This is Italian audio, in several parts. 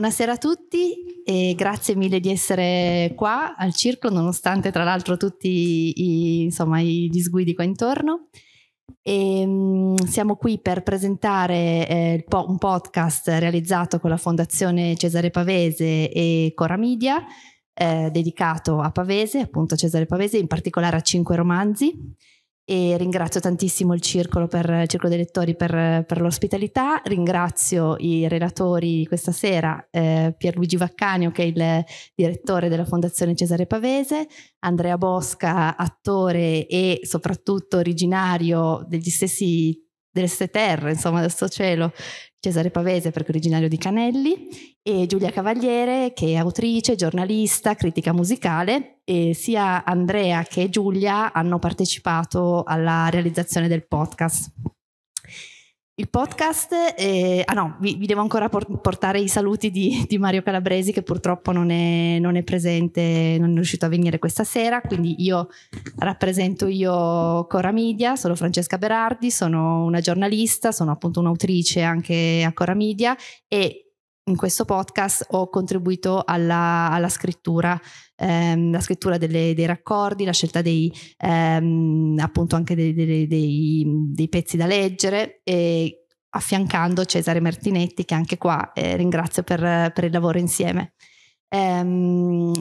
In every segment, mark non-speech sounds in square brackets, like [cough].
Buonasera a tutti e grazie mille di essere qua al circolo, nonostante tra l'altro tutti i, insomma, i disguidi qua intorno. E, um, siamo qui per presentare eh, po un podcast realizzato con la Fondazione Cesare Pavese e Cora Media, eh, dedicato a Pavese, appunto a Cesare Pavese, in particolare a cinque romanzi e ringrazio tantissimo il Circolo, per, il Circolo dei Lettori per, per l'ospitalità, ringrazio i relatori questa sera, eh, Pierluigi Vaccanio che è il direttore della Fondazione Cesare Pavese, Andrea Bosca, attore e soprattutto originario degli stessi delle stesse terre, insomma, del suo cielo, Cesare Pavese perché originario di Canelli e Giulia Cavaliere che è autrice, giornalista, critica musicale e sia Andrea che Giulia hanno partecipato alla realizzazione del podcast il podcast, E, ah no, vi, vi, devo ancora portare i saluti di, di Mario Calabresi che purtroppo non è, non è, presente, non è riuscito a venire questa sera, quindi io rappresento io Cora Media, sono Francesca Berardi, sono una giornalista, sono appunto un'autrice anche a Cora Media e in questo podcast ho contribuito alla, alla scrittura, ehm, la scrittura delle, dei raccordi, la scelta dei, ehm, appunto anche dei, dei, dei, pezzi da leggere e affiancando Cesare Martinetti che anche qua eh, ringrazio per, per, il lavoro insieme. Ehm,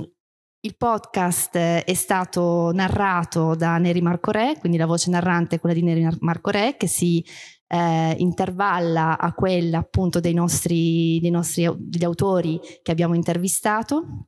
il podcast è stato narrato da Neri Marco Re, quindi la voce narrante è quella di Neri Marco Re che si eh, intervalla a quella appunto dei nostri, dei nostri degli autori che abbiamo intervistato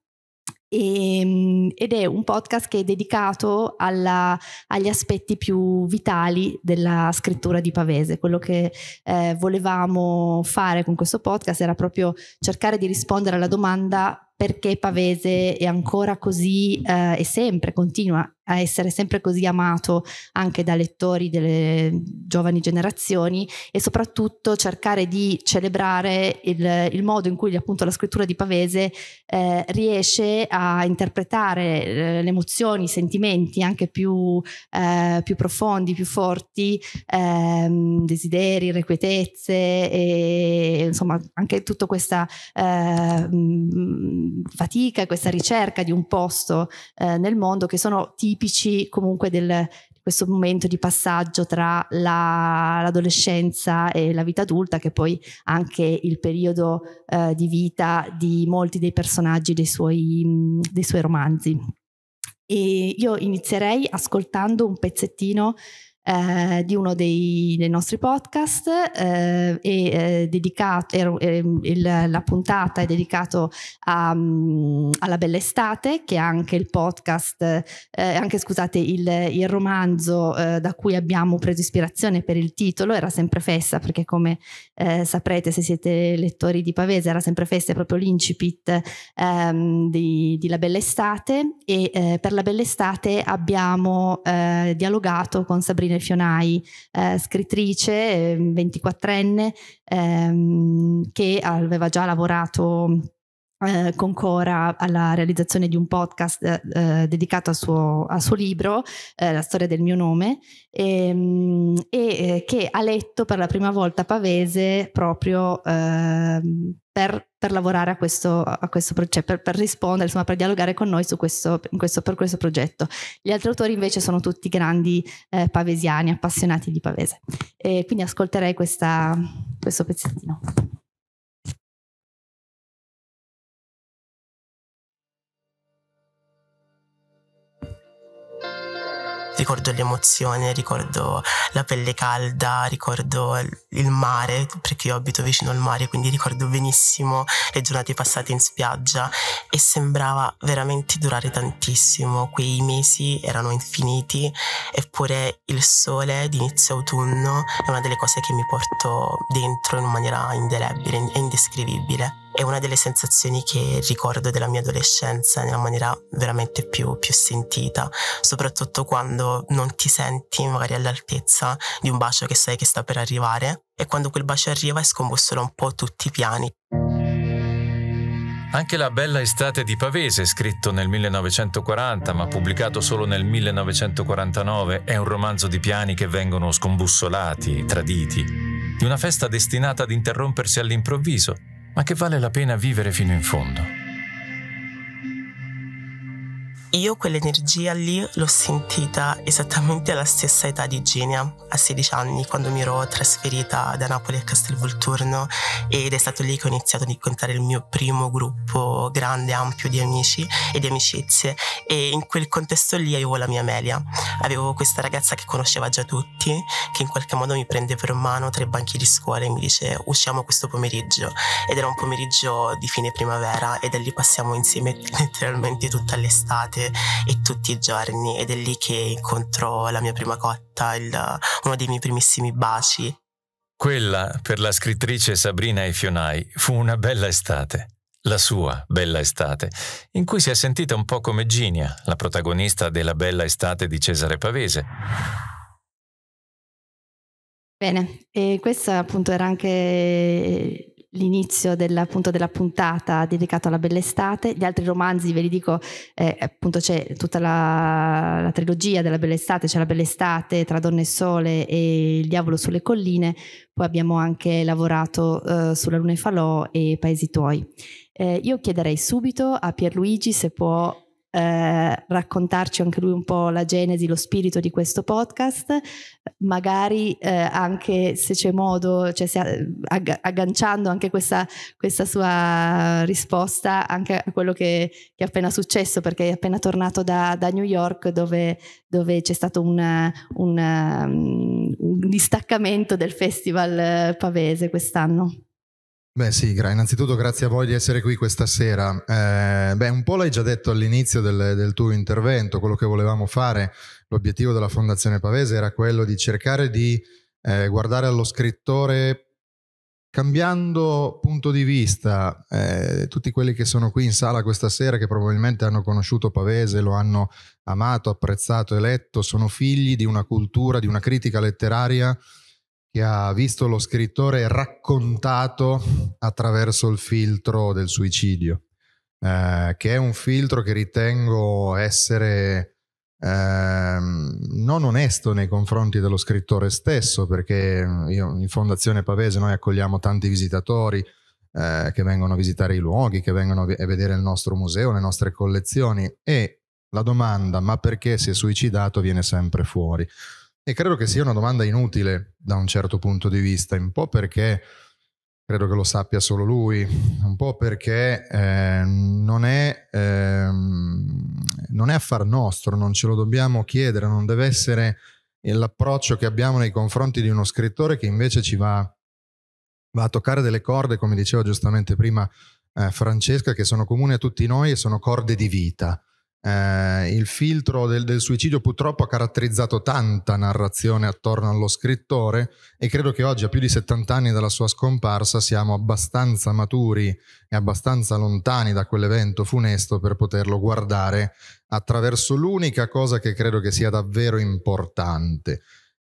ehm, ed è un podcast che è dedicato alla, agli aspetti più vitali della scrittura di Pavese. Quello che eh, volevamo fare con questo podcast era proprio cercare di rispondere alla domanda perché Pavese è ancora così eh, e sempre continua a essere sempre così amato anche da lettori delle giovani generazioni e soprattutto cercare di celebrare il, il modo in cui appunto la scrittura di Pavese eh, riesce a interpretare eh, le emozioni, i sentimenti anche più, eh, più profondi, più forti, ehm, desideri, requietezze e insomma anche tutta questa ehm, fatica e questa ricerca di un posto eh, nel mondo che sono tipi tipici comunque del, di questo momento di passaggio tra la, l'adolescenza e la vita adulta, che è poi anche il periodo eh, di vita di molti dei personaggi dei suoi, dei suoi romanzi. E io inizierei ascoltando un pezzettino eh, di uno dei, dei nostri podcast eh, e, eh, dedicato, er, ehm, il, la puntata è dedicata mm, alla Bella Estate che è anche il podcast, eh, anche scusate il, il romanzo eh, da cui abbiamo preso ispirazione per il titolo era sempre festa perché come eh, saprete se siete lettori di Pavese era sempre festa è proprio l'incipit ehm, di, di, La Bella Estate e per La Bella Estate abbiamo dialogato con Sabrina Virginia Fionai, eh, scrittrice, 24enne, ehm, ehm, che aveva già lavorato eh, con Cora alla realizzazione di un podcast eh, eh dedicato al suo, al suo libro, eh, La storia del mio nome, ehm, e, e eh, che ha letto per la prima volta Pavese proprio ehm, per per lavorare a questo, a questo progetto, cioè per, per, rispondere, insomma, per dialogare con noi questo, questo, per questo progetto. Gli altri autori invece sono tutti grandi eh, pavesiani, appassionati di Pavese. E quindi ascolterei questa, questo pezzettino. ricordo l'emozione, ricordo la pelle calda, ricordo il mare, perché io abito vicino al mare, quindi ricordo benissimo le giornate passate in spiaggia e sembrava veramente durare tantissimo, quei mesi erano infiniti, eppure il sole di inizio autunno è una delle cose che mi porto dentro in maniera indelebile e indescrivibile è una delle sensazioni che ricordo della mia adolescenza nella maniera veramente più, più, sentita, soprattutto quando non ti senti magari all'altezza di un bacio che sai che sta per arrivare e quando quel bacio arriva e scombussola un po' tutti i piani. Anche La bella estate di Pavese, scritto nel 1940 ma pubblicato solo nel 1949, è un romanzo di piani che vengono scombussolati, traditi, di una festa destinata ad interrompersi all'improvviso, ma che vale la pena vivere fino in fondo. Io quell'energia lì l'ho sentita esattamente alla stessa età di Genia, a 16 anni, quando mi ero trasferita da Napoli a Castelvolturno ed è stato lì che ho iniziato ad incontrare il mio primo gruppo grande, ampio di amici e di amicizie e in quel contesto lì avevo la mia Amelia, avevo questa ragazza che conosceva già tutti, che in qualche modo mi prende per mano tra i banchi di scuola e mi dice usciamo questo pomeriggio ed era un pomeriggio di fine primavera e da lì passiamo insieme [laughs] letteralmente tutta l'estate volte e tutti i giorni ed è lì che incontro la mia prima cotta, il, uno dei miei primissimi baci. Quella per la scrittrice Sabrina Efionai fu una bella estate, la sua bella estate, in cui si è sentita un po' come Ginia, la protagonista della bella estate di Cesare Pavese. Bene, e questa appunto era anche l'inizio della, della, puntata dedicata alla Bell'estate. Gli altri romanzi, ve li dico, eh, appunto c'è tutta la, la trilogia della Bell'estate, c'è la Bell'estate tra Donne e Sole e Il diavolo sulle colline, poi abbiamo anche lavorato eh, sulla Luna e Falò e Paesi tuoi. Eh, io chiederei subito a Pierluigi se può eh, raccontarci anche lui un po' la genesi, lo spirito di questo podcast, magari eh, anche se c'è modo, cioè se, eh, ag- agganciando anche questa, questa, sua risposta anche a quello che, che, è appena successo, perché è appena tornato da, da New York dove, dove c'è stato una, una, mm, un, distaccamento del festival eh, pavese quest'anno. Beh Sigra, innanzitutto grazie a voi di essere qui questa sera. Eh, beh, un po' l'hai già detto all'inizio del, del, tuo intervento, quello che volevamo fare, l'obiettivo della Fondazione Pavese era quello di cercare di eh, guardare allo scrittore cambiando punto di vista. Eh, tutti quelli che sono qui in sala questa sera, che probabilmente hanno conosciuto Pavese, lo hanno amato, apprezzato e letto, sono figli di una cultura, di una critica letteraria che ha visto lo scrittore raccontato attraverso il filtro del suicidio, eh, che è un filtro che ritengo essere eh, non onesto nei confronti dello scrittore stesso, perché eh, io, in Fondazione Pavese noi accogliamo tanti visitatori eh, che vengono a visitare i luoghi, che vengono a vedere il nostro museo, le nostre collezioni e la domanda ma perché si è suicidato viene sempre fuori. E credo che sia una domanda inutile da un certo punto di vista, un po' perché credo che lo sappia solo lui, un po' perché eh, non, è, eh, non è affar nostro, non ce lo dobbiamo chiedere, non deve essere l'approccio che abbiamo nei confronti di uno scrittore che invece ci va, va a toccare delle corde, come diceva giustamente prima eh, Francesca, che sono comuni a tutti noi e sono corde di vita. Eh, il filtro del, del, suicidio purtroppo ha caratterizzato tanta narrazione attorno allo scrittore e credo che oggi, a più di 70 anni dalla sua scomparsa, siamo abbastanza maturi e abbastanza lontani da quell'evento funesto per poterlo guardare attraverso l'unica cosa che credo che sia davvero importante.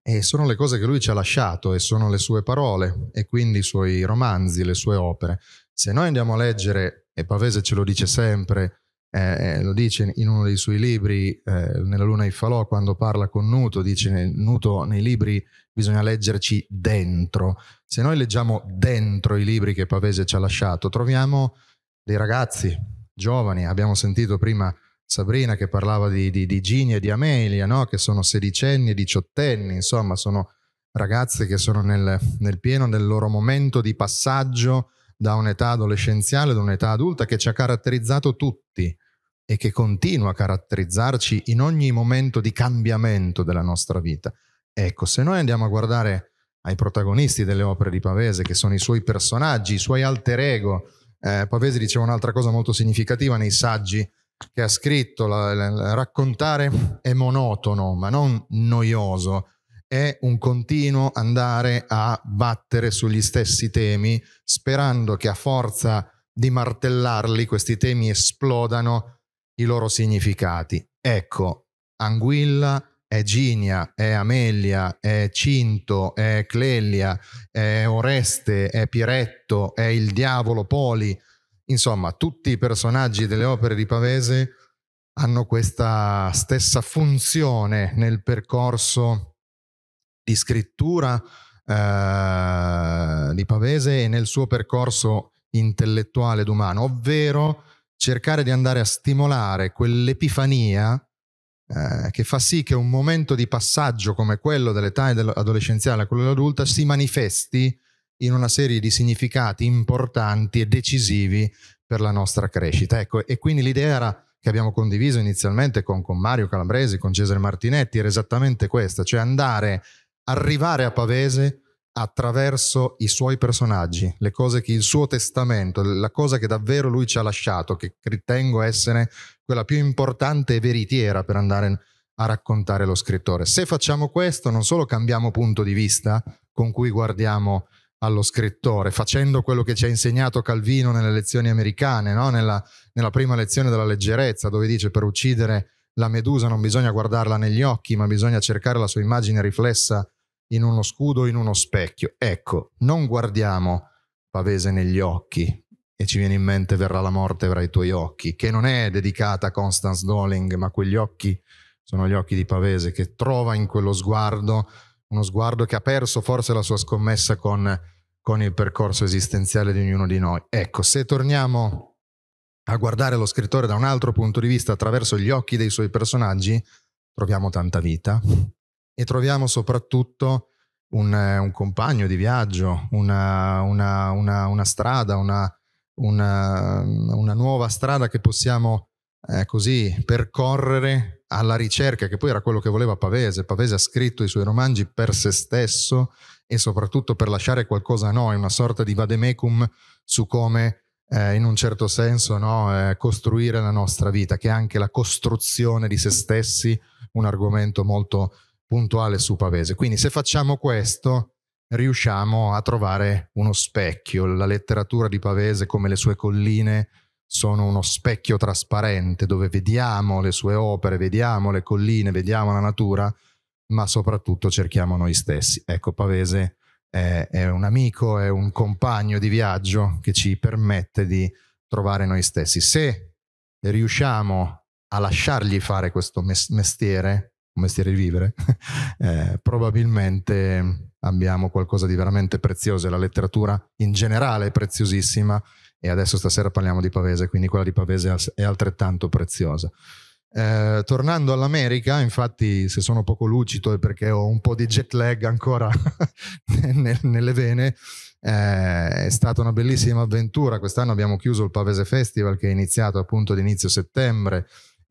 E sono le cose che lui ci ha lasciato e sono le sue parole e quindi i suoi romanzi, le sue opere. Se noi andiamo a leggere, e Pavese ce lo dice sempre, eh, eh, lo dice in uno dei suoi libri, eh, Nella Luna i Falò, quando parla con Nuto, dice nel, Nuto nei libri bisogna leggerci dentro. Se noi leggiamo dentro i libri che Pavese ci ha lasciato, troviamo dei ragazzi giovani, abbiamo sentito prima Sabrina che parlava di, di, di Gini e di Amelia, no? che sono sedicenni e diciottenni, insomma sono ragazze che sono nel, nel pieno del loro momento di passaggio da un'età adolescenziale ad un'età adulta che ci ha caratterizzato tutti e che continua a caratterizzarci in ogni momento di cambiamento della nostra vita. Ecco, se noi andiamo a guardare ai protagonisti delle opere di Pavese, che sono i suoi personaggi, i suoi alter ego, eh, Pavese diceva un'altra cosa molto significativa nei saggi che ha scritto, la, la, la, raccontare è monotono, ma non noioso, è un continuo andare a battere sugli stessi temi, sperando che a forza di martellarli questi temi esplodano i loro significati. Ecco, anguilla è Ginia, è Amelia, è Cinto, è Clelia, è Oreste, è Piretto, è il diavolo Poli. Insomma, tutti i personaggi delle opere di Pavese hanno questa stessa funzione nel percorso di scrittura eh, di Pavese e nel suo percorso intellettuale ed umano, ovvero cercare di andare a stimolare quell'epifania eh, che fa sì che un momento di passaggio come quello dell'età adolescenziale a quello adulta si manifesti in una serie di significati importanti e decisivi per la nostra crescita. Ecco, e quindi l'idea era, che abbiamo condiviso inizialmente con, con Mario Calabresi, con Cesare Martinetti, era esattamente questa, cioè andare, arrivare a Pavese attraverso i suoi personaggi, le cose che il suo testamento, la cosa che davvero lui ci ha lasciato, che ritengo essere quella più importante e veritiera per andare a raccontare lo scrittore. Se facciamo questo, non solo cambiamo punto di vista con cui guardiamo allo scrittore, facendo quello che ci ha insegnato Calvino nelle lezioni americane, no? nella, nella prima lezione della leggerezza, dove dice per uccidere la medusa non bisogna guardarla negli occhi, ma bisogna cercare la sua immagine riflessa in uno scudo, in uno specchio. Ecco, non guardiamo Pavese negli occhi e ci viene in mente Verrà la morte avrà i tuoi occhi, che non è dedicata a Constance Doling, ma quegli occhi sono gli occhi di Pavese che trova in quello sguardo, uno sguardo che ha perso forse la sua scommessa con, con il percorso esistenziale di ognuno di noi. Ecco, se torniamo a guardare lo scrittore da un altro punto di vista attraverso gli occhi dei suoi personaggi, troviamo tanta vita, e troviamo soprattutto un, eh, un compagno di viaggio, una, una, una, una strada, eh, una, nuova strada che possiamo eh, così percorrere alla ricerca, che poi era quello che voleva Pavese. Pavese ha scritto i suoi romanzi per se stesso e soprattutto per lasciare qualcosa a noi, una sorta di vademecum su come eh, in un certo senso no, eh, costruire la nostra vita, che è anche la costruzione di se stessi, un argomento molto puntuale su Pavese. Quindi se facciamo questo riusciamo a trovare uno specchio. La letteratura di Pavese, come le sue colline, sono uno specchio trasparente dove vediamo le sue opere, vediamo le colline, vediamo la natura, ma soprattutto cerchiamo noi stessi. Ecco, Pavese è, è un amico, è un compagno di viaggio che ci permette di trovare noi stessi. Se riusciamo a lasciargli fare questo mestiere, come si rivivere, [laughs] eh, probabilmente abbiamo qualcosa di veramente prezioso. e La letteratura in generale è preziosissima e adesso stasera parliamo di Pavese, quindi quella di Pavese è altrettanto preziosa. Eh, tornando all'America, infatti, se sono poco lucido è perché ho un po' di jet lag ancora [laughs] nelle vene. Eh, è stata una bellissima avventura. Quest'anno abbiamo chiuso il Pavese Festival che è iniziato appunto ad inizio settembre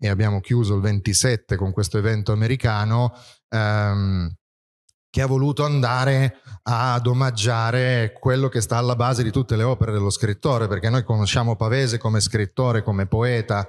e abbiamo chiuso il 27 con questo evento americano ehm, che ha voluto andare ad omaggiare quello che sta alla base di tutte le opere dello scrittore, perché noi conosciamo Pavese come scrittore, come poeta,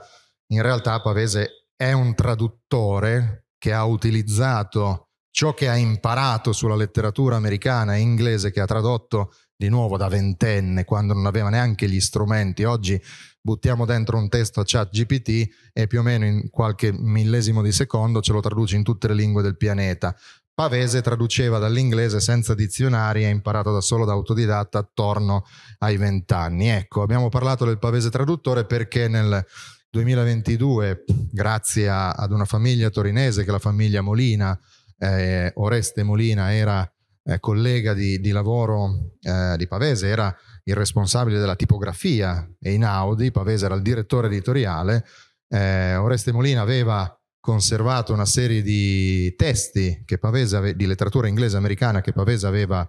in realtà Pavese è un traduttore che ha utilizzato ciò che ha imparato sulla letteratura americana e inglese che ha tradotto di nuovo da ventenne, quando non aveva neanche gli strumenti. Oggi buttiamo dentro un testo a chat GPT e più o meno in qualche millesimo di secondo ce lo traduce in tutte le lingue del pianeta. Pavese traduceva dall'inglese senza dizionari e ha imparato da solo da autodidatta attorno ai vent'anni. Ecco, abbiamo parlato del Pavese traduttore perché nel 2022, grazie a, ad una famiglia torinese, che la famiglia Molina, eh, Oreste Molina era eh, collega di, di lavoro eh, di Pavese era il responsabile della tipografia e in Audi, Pavese era il direttore editoriale, eh, Oreste Molina aveva conservato una serie di testi ave- di letteratura inglese americana che Pavese aveva,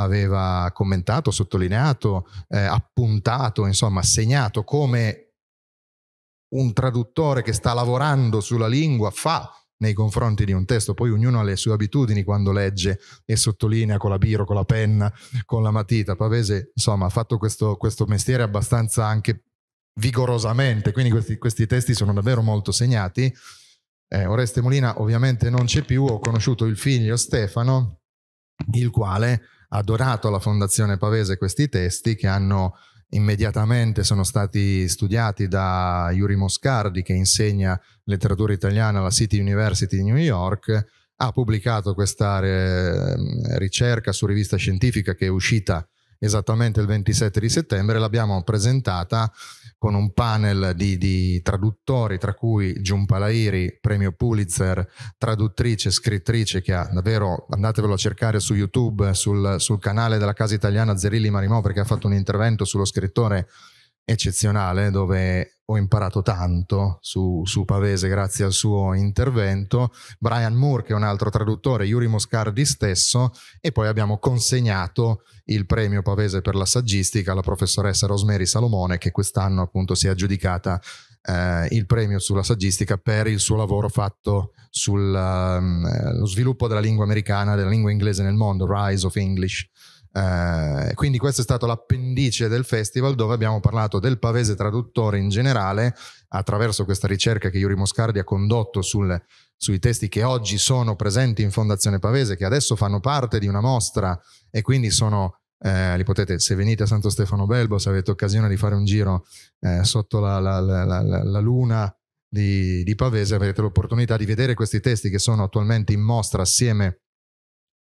aveva commentato, sottolineato, eh, appuntato, insomma segnato come un traduttore che sta lavorando sulla lingua fa nei confronti di un testo, poi ognuno ha le sue abitudini quando legge e sottolinea con la biro, con la penna, con la matita. Pavese, insomma, ha fatto questo, questo mestiere abbastanza anche vigorosamente, quindi questi, questi testi sono davvero molto segnati. Eh, Oreste Molina ovviamente non c'è più, ho conosciuto il figlio Stefano, il quale ha donato alla Fondazione Pavese questi testi che hanno immediatamente sono stati studiati da Yuri Moscardi che insegna letteratura italiana alla City University di New York, ha pubblicato questa eh, ricerca su rivista scientifica che è uscita esattamente il 27 di settembre, l'abbiamo presentata con un panel di, di traduttori, tra cui Giun Lairi, premio Pulitzer, traduttrice, scrittrice, che ha davvero, andatevelo a cercare su YouTube, sul, sul canale della Casa Italiana Zerilli Marimò, perché ha fatto un intervento sullo scrittore eccezionale dove ho imparato tanto su, su, Pavese grazie al suo intervento, Brian Moore che è un altro traduttore, Yuri Moscardi stesso e poi abbiamo consegnato il premio Pavese per la saggistica alla professoressa Rosemary Salomone che quest'anno appunto si è aggiudicata eh, il premio sulla saggistica per il suo lavoro fatto sullo ehm, eh, um, sviluppo della lingua americana, della lingua inglese nel mondo, Rise of English eh, quindi questo è stato l'appendice del festival dove abbiamo parlato del pavese traduttore in generale attraverso questa ricerca che Yuri Moscardi ha condotto sul, sui testi che oggi sono presenti in Fondazione Pavese, che adesso fanno parte di una mostra e quindi sono eh, li potete, se venite a Santo Stefano Belbo, se avete occasione di fare un giro eh, sotto la, la, la, la luna di, di, Pavese, avrete l'opportunità di vedere questi testi che sono attualmente in mostra assieme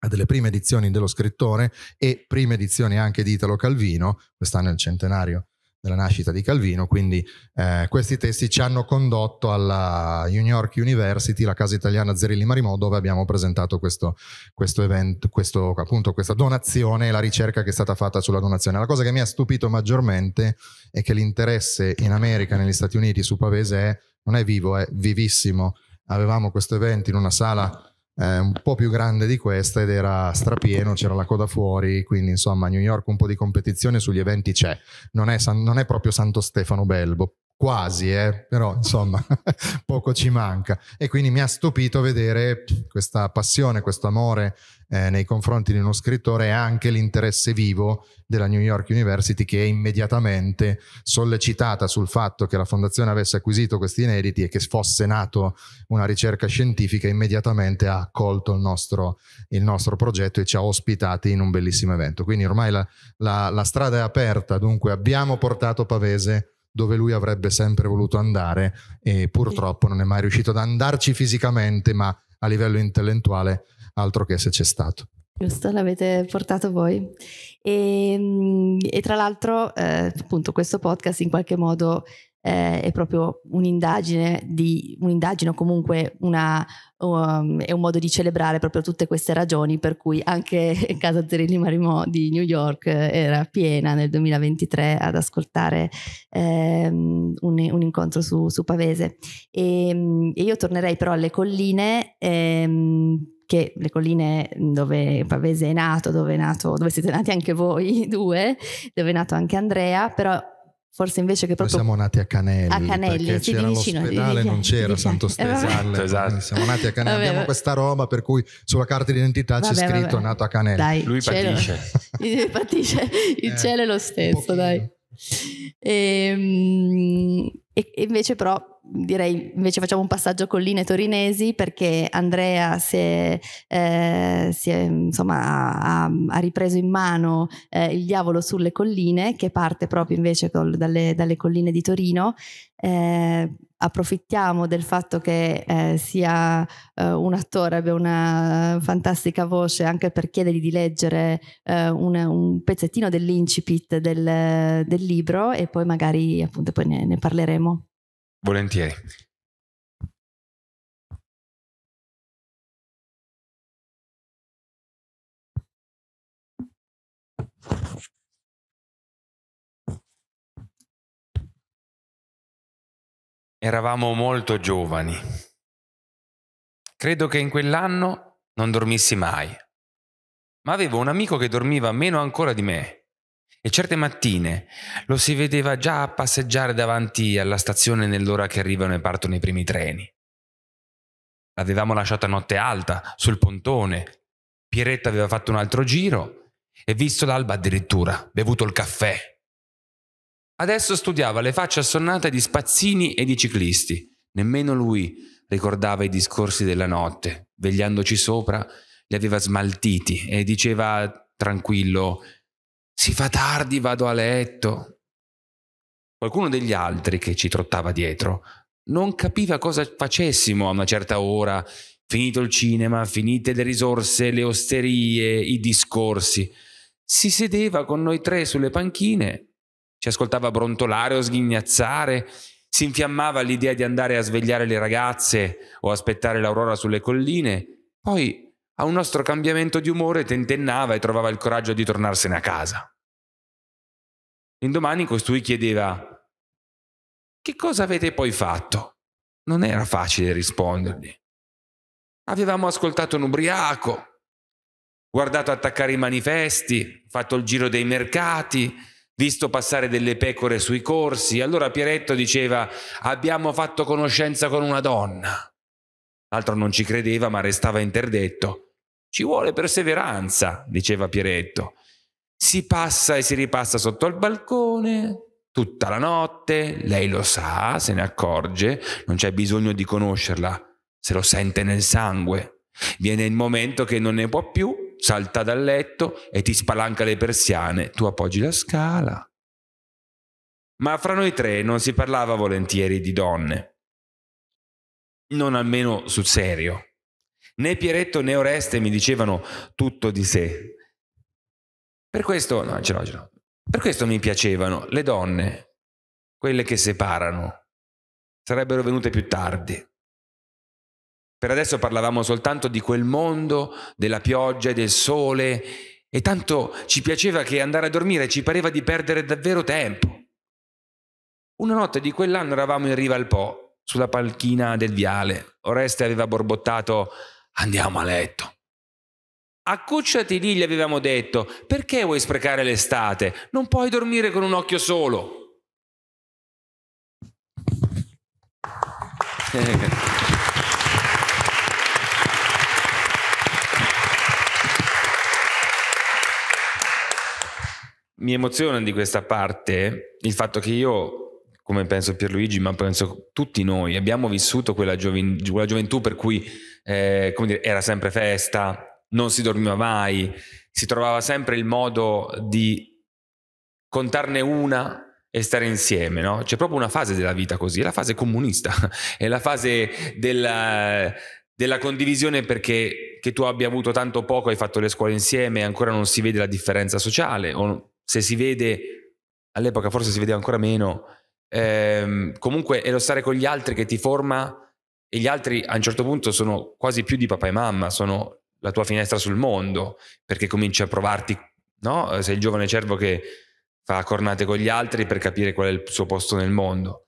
delle prime edizioni dello scrittore e prime edizioni anche di Italo Calvino, quest'anno è il centenario della nascita di Calvino, quindi eh, questi testi ci hanno condotto alla New York University, la casa italiana Zerilli Marimò, dove abbiamo presentato questo, questo evento, questo, appunto questa donazione e la ricerca che è stata fatta sulla donazione. La cosa che mi ha stupito maggiormente è che l'interesse in America, negli Stati Uniti, su Pavese è, non è vivo, è vivissimo. Avevamo questo evento in una sala eh, un po' più grande di questa ed era strapieno, c'era la coda fuori, quindi insomma a New York un po' di competizione sugli eventi c'è, non è, San, non è proprio Santo Stefano Belbo, quasi, eh? però insomma [laughs] poco ci manca e quindi mi ha stupito vedere questa passione, questo amore eh, nei confronti di uno scrittore è anche l'interesse vivo della New York University che è immediatamente sollecitata sul fatto che la fondazione avesse acquisito questi inediti e che fosse nato una ricerca scientifica, immediatamente ha accolto il nostro, il nostro progetto e ci ha ospitati in un bellissimo evento. Quindi ormai la, la, la strada è aperta, dunque abbiamo portato Pavese dove lui avrebbe sempre voluto andare e purtroppo non è mai riuscito ad andarci fisicamente, ma a livello intellettuale altro che se c'è stato. Giusto, l'avete portato voi. E, ehm, e tra l'altro, eh, appunto, questo podcast in qualche modo eh, è proprio un'indagine, di, un'indagine o comunque una, um, è un modo di celebrare proprio tutte queste ragioni per cui anche [laughs] Casa Zerilli Marimò di New York eh, era piena nel 2023 ad ascoltare ehm, un, un, incontro su, su Pavese. E, ehm, e, io tornerei però alle colline. Ehm, che le colline dove Pavese è nato, dove, è nato, dove siete nati anche voi [laughs] due, dove è nato anche Andrea, però forse invece che proprio... Noi siamo nati a Canelli, a Canelli perché sì, c'era vicino, l'ospedale, non c'era Santo eh, Stesalle, esatto, esatto. siamo nati a Canelli, vabbè, abbiamo questa roba per cui sulla carta d'identità vabbè, c'è scritto vabbè. nato a Canelli. Dai, Lui cielo, patisce. [laughs] patisce, il eh, cielo è lo stesso, dai. E, ehm, e invece però direi invece facciamo un passaggio colline torinesi perché Andrea si è, eh, si è insomma ha, ha, ripreso in mano eh, il diavolo sulle colline che parte proprio invece col, dalle, dalle, colline di Torino eh, approfittiamo del fatto che eh, sia eh, un attore, abbia una fantastica voce anche per chiedergli di leggere eh, un, un, pezzettino dell'incipit del, del, libro e poi magari appunto poi ne, ne parleremo. Volentieri. Eravamo molto giovani. Credo che in quell'anno non dormissi mai, ma avevo un amico che dormiva meno ancora di me e certe mattine lo si vedeva già a passeggiare davanti alla stazione nell'ora che arrivano e partono i primi treni. L'avevamo lasciata notte alta, sul pontone. Pieretta aveva fatto un altro giro e visto l'alba addirittura, bevuto il caffè. Adesso studiava le facce assonnate di spazzini e di ciclisti. Nemmeno lui ricordava i discorsi della notte. Vegliandoci sopra, li aveva smaltiti e diceva tranquillo si fa tardi, vado a letto. Qualcuno degli altri che ci trottava dietro non capiva cosa facessimo a una certa ora, finito il cinema, finite le risorse, le osterie, i discorsi. Si sedeva con noi tre sulle panchine, ci ascoltava brontolare o sghignazzare, si infiammava all'idea di andare a svegliare le ragazze o aspettare l'aurora sulle colline, poi a un nostro cambiamento di umore tentennava e trovava il coraggio di tornarsene a casa. L'indomani costui chiedeva Che cosa avete poi fatto? Non era facile rispondergli. Avevamo ascoltato un ubriaco, guardato attaccare i manifesti, fatto il giro dei mercati, visto passare delle pecore sui corsi. Allora Pieretto diceva abbiamo fatto conoscenza con una donna. L'altro non ci credeva ma restava interdetto. Ci vuole perseveranza, diceva Pieretto. Si passa e si ripassa sotto al balcone, tutta la notte, lei lo sa, se ne accorge, non c'è bisogno di conoscerla, se lo sente nel sangue. Viene il momento che non ne può più, salta dal letto e ti spalanca le persiane, tu appoggi la scala. Ma fra noi tre non si parlava volentieri di donne. Non almeno sul serio. Né Pieretto né Oreste mi dicevano tutto di sé. Per questo, no, ce l'ho, ce l'ho. Per questo mi piacevano le donne, quelle che separano. Sarebbero venute più tardi. Per adesso parlavamo soltanto di quel mondo, della pioggia e del sole, e tanto ci piaceva che andare a dormire ci pareva di perdere davvero tempo. Una notte di quell'anno eravamo in riva al Po, sulla palchina del viale. Oreste aveva borbottato andiamo a letto. Accucciati lì gli avevamo detto, perché vuoi sprecare l'estate? Non puoi dormire con un occhio solo. [laughs] Mi emoziona di questa parte il fatto che io, come penso Pierluigi, ma penso tutti noi, abbiamo vissuto quella, gioven- quella gioventù per cui eh, come dire, era sempre festa, non si dormiva mai, si trovava sempre il modo di contarne una e stare insieme, no? C'è proprio una fase della vita così, è la fase comunista, [laughs] è la fase della, della condivisione perché che tu abbia avuto tanto poco, hai fatto le scuole insieme e ancora non si vede la differenza sociale, o se si vede, all'epoca forse si vedeva ancora meno, ehm, comunque è lo stare con gli altri che ti forma e gli altri a un certo punto sono quasi più di papà e mamma, sono la tua finestra sul mondo, perché cominci a provarti, no? Eh, sei il giovane cervo che fa cornate con gli altri per capire qual è il suo posto nel mondo.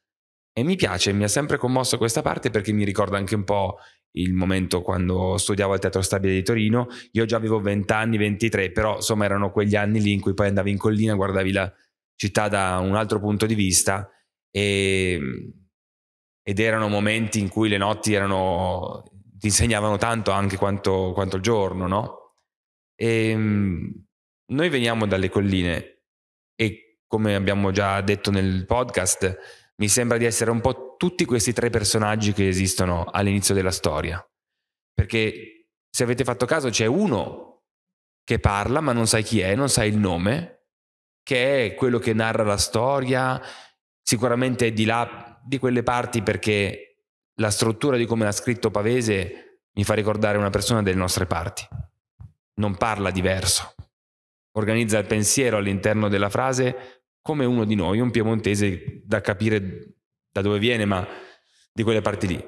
E mi piace, mi ha sempre commosso questa parte perché mi ricorda anche un po' il momento quando studiavo al Teatro Stabile di Torino. Io già avevo 20 anni, 23, però insomma erano quegli anni lì in cui poi andavi in collina, guardavi la città da un altro punto di vista e ed erano momenti in cui le notti erano, ti insegnavano tanto anche quanto, quanto il giorno, no? E, ehm, noi veniamo dalle colline e come abbiamo già detto nel podcast, mi sembra di essere un po' tutti questi tre personaggi che esistono all'inizio della storia. Perché se avete fatto caso c'è uno che parla ma non sai chi è, non sai il nome, che è quello che narra la storia, sicuramente è di là di quelle parti perché la struttura di come l'ha scritto Pavese mi fa ricordare una persona delle nostre parti. Non parla diverso. Organizza il pensiero all'interno della frase come uno di noi, un piemontese da capire da dove viene, ma di quelle parti lì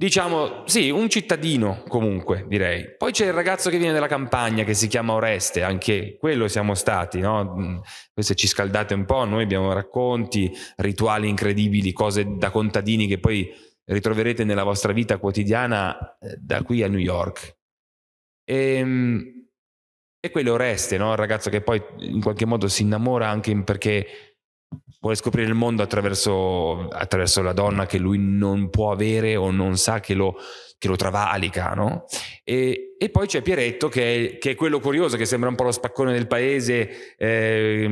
diciamo, sì, un cittadino comunque, direi. Poi c'è il ragazzo che viene dalla campagna che si chiama Oreste, anche quello siamo stati, no? Mm, se ci scaldate un po', noi abbiamo racconti, rituali incredibili, cose da contadini che poi ritroverete nella vostra vita quotidiana eh, da qui a New York. E, ehm, e quello Oreste, no? Il ragazzo che poi in qualche modo si innamora anche perché vuole scoprire il mondo attraverso, attraverso, la donna che lui non può avere o non sa che lo, che lo travalica, no? E, e, poi c'è Pieretto che è, che è, quello curioso, che sembra un po' lo spaccone del paese, eh,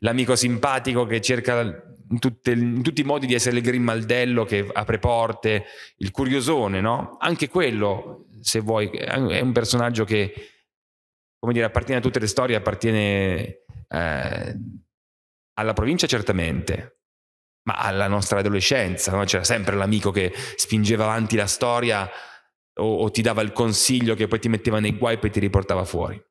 l'amico simpatico che cerca in, tutte, in, tutti i modi di essere il grimaldello che apre porte, il curiosone, no? Anche quello, se vuoi, è un personaggio che, come dire, appartiene a tutte le storie, appartiene... Eh, alla provincia certamente, ma alla nostra adolescenza, no? c'era sempre l'amico che spingeva avanti la storia o, o, ti dava il consiglio che poi ti metteva nei guai e poi ti riportava fuori.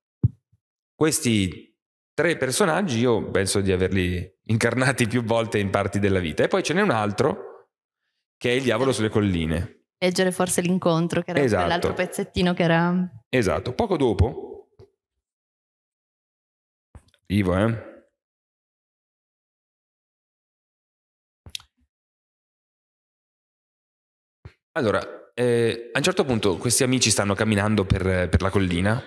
Questi tre personaggi io penso di averli incarnati più volte in parti della vita. E poi ce n'è un altro che è il diavolo sulle colline. Leggere forse l'incontro, che era esatto. l'altro pezzettino che era... Esatto. Poco dopo... Vivo, eh? Allora, eh, a un certo punto questi amici stanno camminando per, per la collina.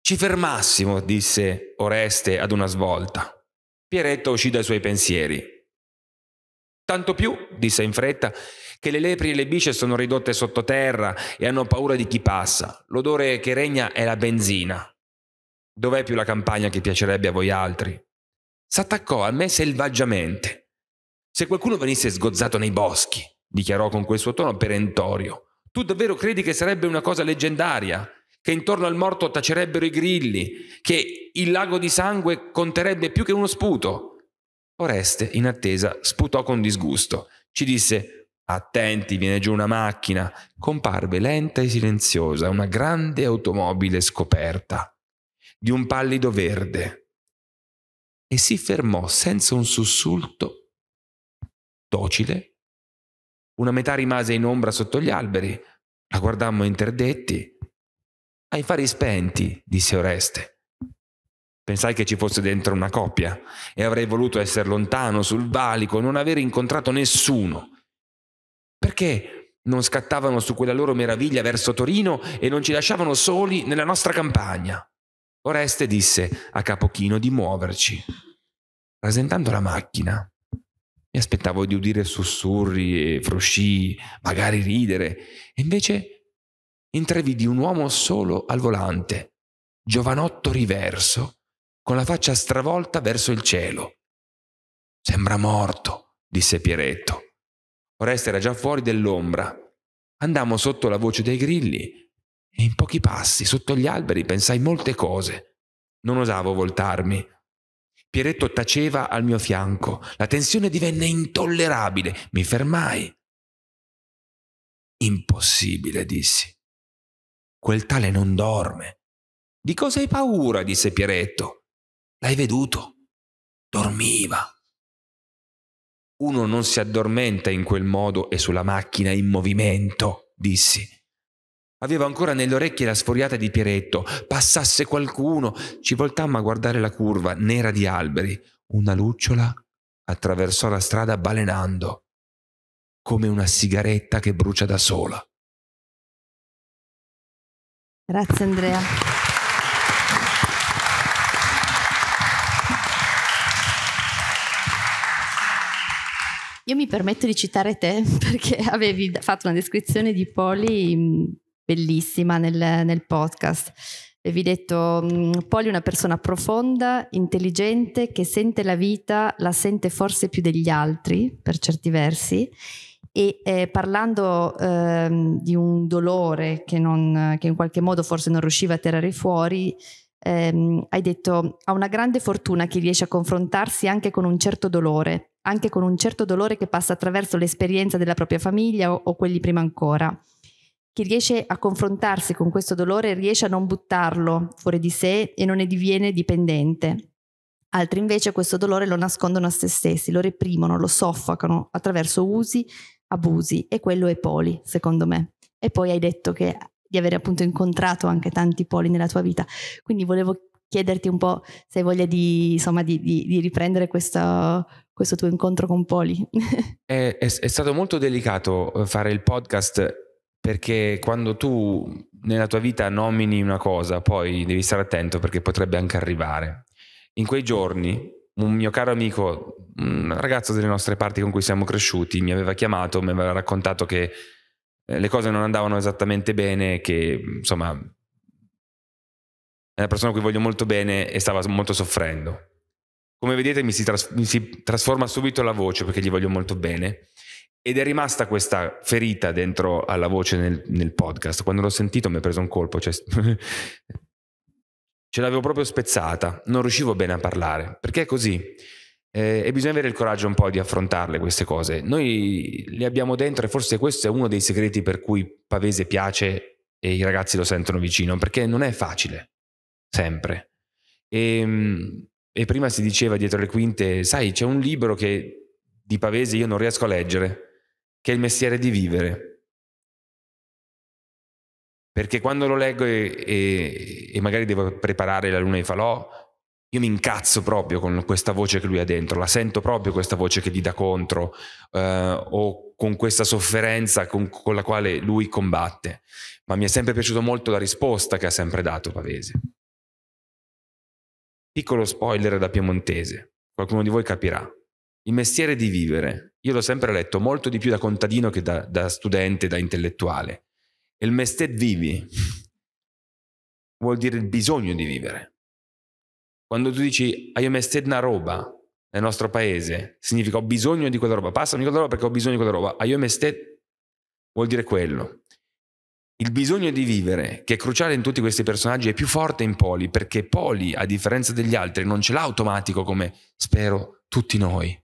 Ci fermassimo, disse Oreste ad una svolta. Pieretto uscì dai suoi pensieri. Tanto più, disse in fretta, che le lepri e le bice sono ridotte sottoterra e hanno paura di chi passa. L'odore che regna è la benzina. Dov'è più la campagna che piacerebbe a voi altri? S'attaccò a me selvaggiamente. Se qualcuno venisse sgozzato nei boschi, dichiarò con quel suo tono perentorio. Tu davvero credi che sarebbe una cosa leggendaria? Che intorno al morto tacerebbero i grilli? Che il lago di sangue conterebbe più che uno sputo? Oreste, in attesa, sputò con disgusto. Ci disse: Attenti, viene giù una macchina. Comparve lenta e silenziosa una grande automobile scoperta, di un pallido verde. E si fermò senza un sussulto, docile una metà rimase in ombra sotto gli alberi. La guardammo interdetti. Ai fari spenti, disse Oreste. Pensai che ci fosse dentro una coppia e avrei voluto essere lontano sul valico, e non aver incontrato nessuno. Perché non scattavano su quella loro meraviglia verso Torino e non ci lasciavano soli nella nostra campagna? Oreste disse a Capochino di muoverci. Rasentando la macchina, mi aspettavo di udire sussurri e frusci, magari ridere, e invece intravidi un uomo solo al volante, giovanotto riverso, con la faccia stravolta verso il cielo. Sembra morto, disse Pieretto. Oreste era già fuori dell'ombra. Andammo sotto la voce dei grilli e in pochi passi, sotto gli alberi, pensai molte cose. Non osavo voltarmi, Pieretto taceva al mio fianco. La tensione divenne intollerabile. Mi fermai. Impossibile, dissi. Quel tale non dorme. Di cosa hai paura? disse Pieretto. L'hai veduto? Dormiva. Uno non si addormenta in quel modo e sulla macchina in movimento, dissi. Aveva ancora nelle orecchie la sfuriata di Pieretto. Passasse qualcuno. Ci voltammo a guardare la curva nera di alberi. Una lucciola attraversò la strada balenando, come una sigaretta che brucia da sola. Grazie Andrea. Io mi permetto di citare te [laughs] perché avevi fatto una descrizione di Poli mm, bellissima nel, nel podcast. Vi ho detto, mm, Poli è una persona profonda, intelligente, che sente la vita, la sente forse più degli altri, per certi versi, e eh, parlando eh, di un dolore che, non, che, in qualche modo forse non riusciva a tirare fuori, ehm, hai detto ha una grande fortuna chi riesce a confrontarsi anche con un certo dolore, anche con un certo dolore che passa attraverso l'esperienza della propria famiglia o, o quelli prima ancora. Chi riesce a confrontarsi con questo dolore riesce a non buttarlo fuori di sé e non ne diviene dipendente. Altri invece questo dolore lo nascondono a se stessi, lo reprimono, lo soffocano attraverso usi, abusi e quello è poli, secondo me. E poi hai detto che di aver appunto incontrato anche tanti poli nella tua vita. Quindi volevo chiederti un po' se hai voglia di, insomma, di, di, di riprendere questo, questo, tuo incontro con Poli. [laughs] è, è, è stato molto delicato eh, fare il podcast perché quando tu nella tua vita nomini una cosa, poi devi stare attento perché potrebbe anche arrivare. In quei giorni un mio caro amico, un ragazzo delle nostre parti con cui siamo cresciuti, mi aveva chiamato, mi aveva raccontato che eh, le cose non andavano esattamente bene, che insomma è una persona a cui voglio molto bene e stava molto soffrendo. Come vedete mi si, tras- mi si trasforma subito la voce perché gli voglio molto bene ed è rimasta questa ferita dentro alla voce nel, nel podcast. Quando l'ho sentito mi ha preso un colpo, cioè [laughs] ce l'avevo proprio spezzata, non riuscivo bene a parlare, perché è così. Eh, e bisogna avere il coraggio un po' di affrontarle queste cose. Noi le abbiamo dentro e forse questo è uno dei segreti per cui Pavese piace e i ragazzi lo sentono vicino, perché non è facile, sempre. E, ehm, e prima si diceva dietro le quinte, sai, c'è un libro che di Pavese io non riesco a leggere che è il mestiere di vivere. Perché quando lo leggo e, e, e magari devo preparare la luna di Falò, io mi incazzo proprio con questa voce che lui ha dentro, la sento proprio questa voce che gli dà contro, eh, o con questa sofferenza con, con, la quale lui combatte. Ma mi è sempre piaciuta molto la risposta che ha sempre dato Pavese. Piccolo spoiler da piemontese, qualcuno di voi capirà. Il mestiere di vivere. Io l'ho sempre letto molto di più da contadino che da, da studente, da intellettuale. il mestiere vivi [laughs] vuol dire il bisogno di vivere. Quando tu dici, ah, io mestier una roba nel nostro paese, significa ho bisogno di quella roba. Passami quella roba perché ho bisogno di quella roba. Ah, io mestiere vuol dire quello. Il bisogno di vivere, che è cruciale in tutti questi personaggi, è più forte in Poli, perché Poli, a differenza degli altri, non ce l'ha automatico come spero tutti noi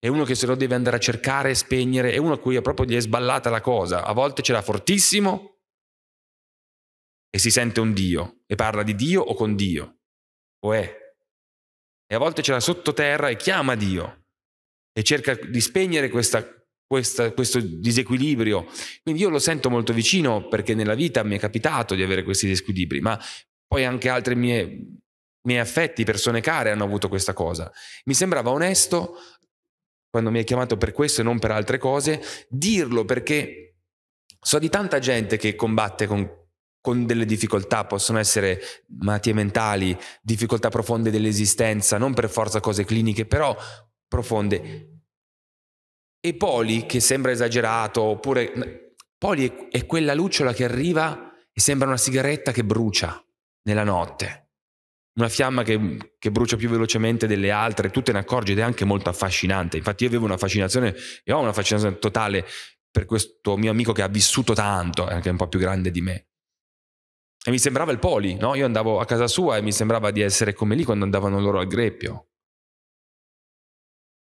è uno che se lo deve andare a cercare e spegnere, è uno a cui è proprio gli è sballata la cosa, a volte ce l'ha fortissimo e si sente un Dio e parla di Dio o con Dio, o è, e a volte ce l'ha sottoterra e chiama Dio e cerca di spegnere questa, questa, questo disequilibrio. Quindi io lo sento molto vicino perché nella vita mi è capitato di avere questi disequilibri, ma poi anche altri miei, miei affetti, persone care hanno avuto questa cosa. Mi sembrava onesto quando mi hai chiamato per questo e non per altre cose, dirlo perché so di tanta gente che combatte con, con delle difficoltà, possono essere malattie mentali, difficoltà profonde dell'esistenza, non per forza cose cliniche, però profonde. E Poli, che sembra esagerato, oppure Poli è, è quella lucciola che arriva e sembra una sigaretta che brucia nella notte una fiamma che, che, brucia più velocemente delle altre, tu te ne accorgi ed è anche molto affascinante. Infatti, io avevo una fascinazione e ho una fascinazione totale per questo mio amico che ha vissuto tanto, eh, è anche un po' più grande di me. E mi sembrava il Poli, no? Io andavo a casa sua e mi sembrava di essere come lì quando andavano loro al greppio.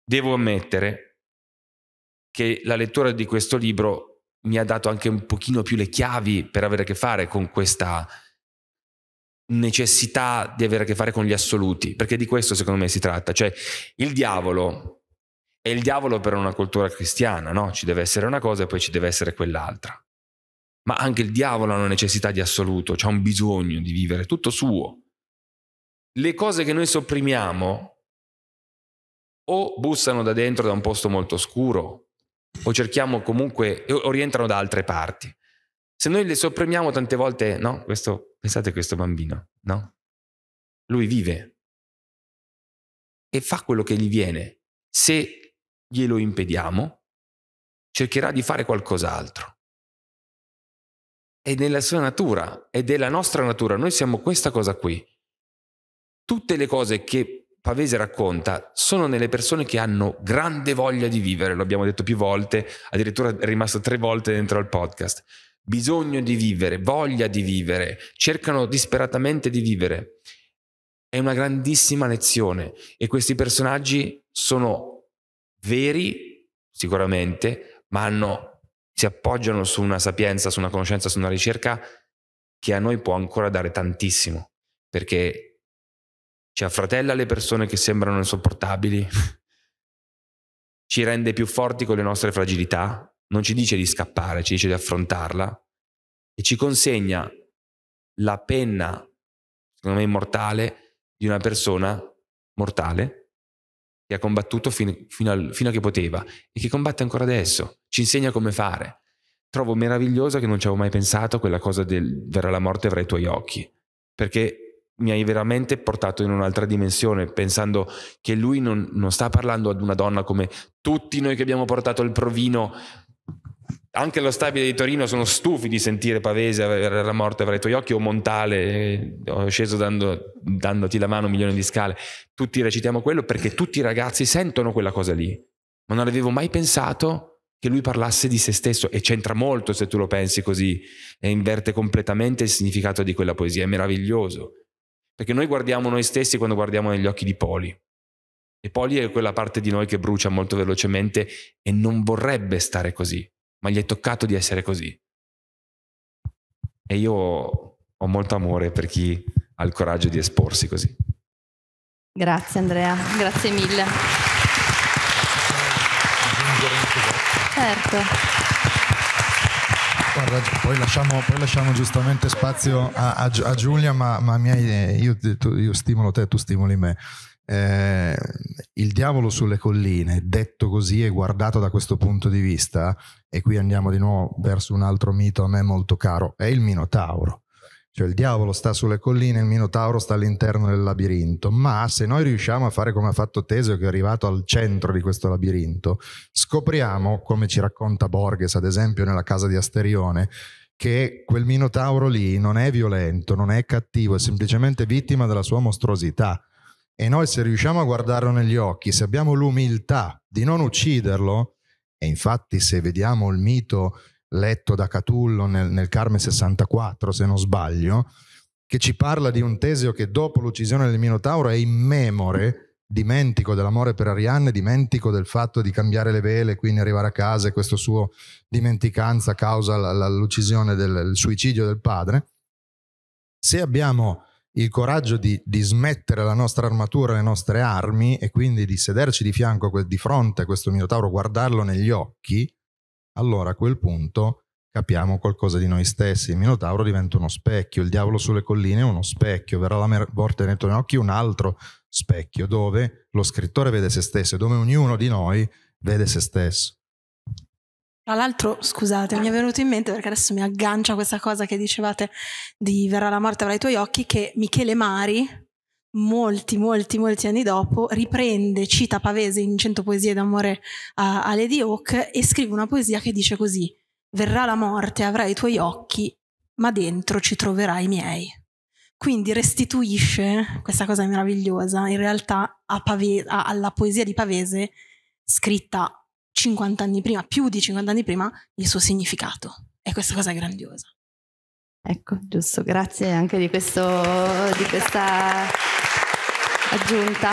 Devo ammettere che la lettura di questo libro mi ha dato anche un pochino più le chiavi per avere a che fare con questa necessità di avere a che fare con gli assoluti, perché di questo secondo me si tratta, cioè il diavolo è il diavolo per una cultura cristiana, no? Ci deve essere una cosa e poi ci deve essere quell'altra. Ma anche il diavolo ha una necessità di assoluto, cioè ha un bisogno di vivere tutto suo. Le cose che noi sopprimiamo o bussano da dentro da un posto molto scuro o cerchiamo comunque o rientrano da altre parti. Se noi le sopprimiamo tante volte, no? Questo Pensate a questo bambino, no? Lui vive e fa quello che gli viene. Se glielo impediamo, cercherà di fare qualcos'altro. È nella sua natura, è della nostra natura, noi siamo questa cosa qui. Tutte le cose che Pavese racconta sono nelle persone che hanno grande voglia di vivere, lo abbiamo detto più volte, addirittura è rimasto tre volte dentro al podcast bisogno di vivere, voglia di vivere, cercano disperatamente di vivere. È una grandissima lezione e questi personaggi sono veri, sicuramente, ma hanno, si appoggiano su una sapienza, su una conoscenza, su una ricerca che a noi può ancora dare tantissimo, perché ci affratella le persone che sembrano insopportabili, [laughs] ci rende più forti con le nostre fragilità, non ci dice di scappare, ci dice di affrontarla e ci consegna la penna, secondo me immortale, di una persona mortale che ha combattuto fin, fino, al, fino a che poteva e che combatte ancora adesso, ci insegna come fare. Trovo meravigliosa che non ci avevo mai pensato quella cosa del verrà la morte avrà i tuoi occhi, perché mi hai veramente portato in un'altra dimensione, pensando che lui non, non sta parlando ad una donna come tutti noi che abbiamo portato il provino anche lo stabile di Torino sono stufi di sentire Pavese era morto avrai i tuoi occhi o Montale eh, ho sceso dando, dandoti la mano un milione di scale tutti recitiamo quello perché tutti i ragazzi sentono quella cosa lì ma non avevo mai pensato che lui parlasse di se stesso e c'entra molto se tu lo pensi così e inverte completamente il significato di quella poesia è meraviglioso perché noi guardiamo noi stessi quando guardiamo negli occhi di Poli e Poli è quella parte di noi che brucia molto velocemente e non vorrebbe stare così ma gli è toccato di essere così. E io ho molto amore per chi ha il coraggio di esporsi così. Grazie Andrea, grazie mille. Certo. Guarda, poi, lasciamo, poi lasciamo, giustamente spazio a, a, a Giulia, ma, ma miei, io, io stimolo te, tu stimoli me eh, il diavolo sulle colline, detto così e guardato da questo punto di vista, e qui andiamo di nuovo verso un altro mito a me molto caro, è il Minotauro. Cioè il diavolo sta sulle colline, il Minotauro sta all'interno del labirinto, ma se noi riusciamo a fare come ha fatto Teseo che è arrivato al centro di questo labirinto, scopriamo, come ci racconta Borges ad esempio nella casa di Asterione, che quel Minotauro lì non è violento, non è cattivo, è semplicemente vittima della sua mostruosità e noi se riusciamo a guardarlo negli occhi, se abbiamo l'umiltà di non ucciderlo, e infatti se vediamo il mito letto da Catullo nel, nel Carme 64, se non sbaglio, che ci parla di un Teseo che dopo l'uccisione del Minotauro è immemore, dimentico dell'amore per Arianne, dimentico del fatto di cambiare le vele, quindi arrivare a casa e questo suo dimenticanza causa l'uccisione del suicidio del padre. Se abbiamo il coraggio di, di, smettere la nostra armatura, le nostre armi e quindi di sederci di fianco, di fronte a questo minotauro, guardarlo negli occhi, allora a quel punto capiamo qualcosa di noi stessi. Il minotauro diventa uno specchio, il diavolo sulle colline è uno specchio, verrà la morte dentro gli occhi un altro specchio dove lo scrittore vede se stesso e dove ognuno di noi vede se stesso. Tra l'altro, scusate, mi è venuto in mente perché adesso mi aggancio a questa cosa che dicevate di Verrà la morte avrà i tuoi occhi, che Michele Mari, molti, molti, molti anni dopo, riprende, cita Pavese in 100 poesie d'amore a, a Lady Hawk e scrive una poesia che dice così, Verrà la morte, avrà i tuoi occhi, ma dentro ci troverai i miei. Quindi restituisce questa cosa meravigliosa in realtà Pavese, alla poesia di Pavese scritta 50 anni prima, più di 50 anni prima, il suo significato. E questa cosa è grandiosa. Ecco, giusto, grazie anche di, questo, di questa aggiunta.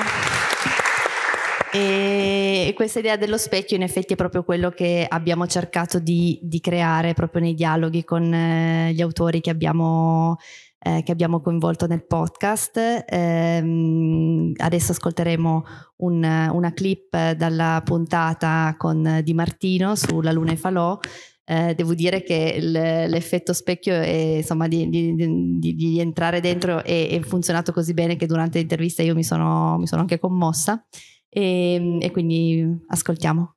E questa idea dello specchio in effetti è proprio quello che abbiamo cercato di, di creare proprio nei dialoghi con eh, gli autori che abbiamo eh, che abbiamo coinvolto nel podcast. Eh, adesso ascolteremo un, una clip dalla puntata con Di Martino sulla Luna e Falò. Eh, devo dire che l'effetto specchio è, insomma, di, di, di, di, entrare dentro è, è, funzionato così bene che durante l'intervista io mi sono, mi sono anche commossa e, ehm, e quindi ascoltiamo.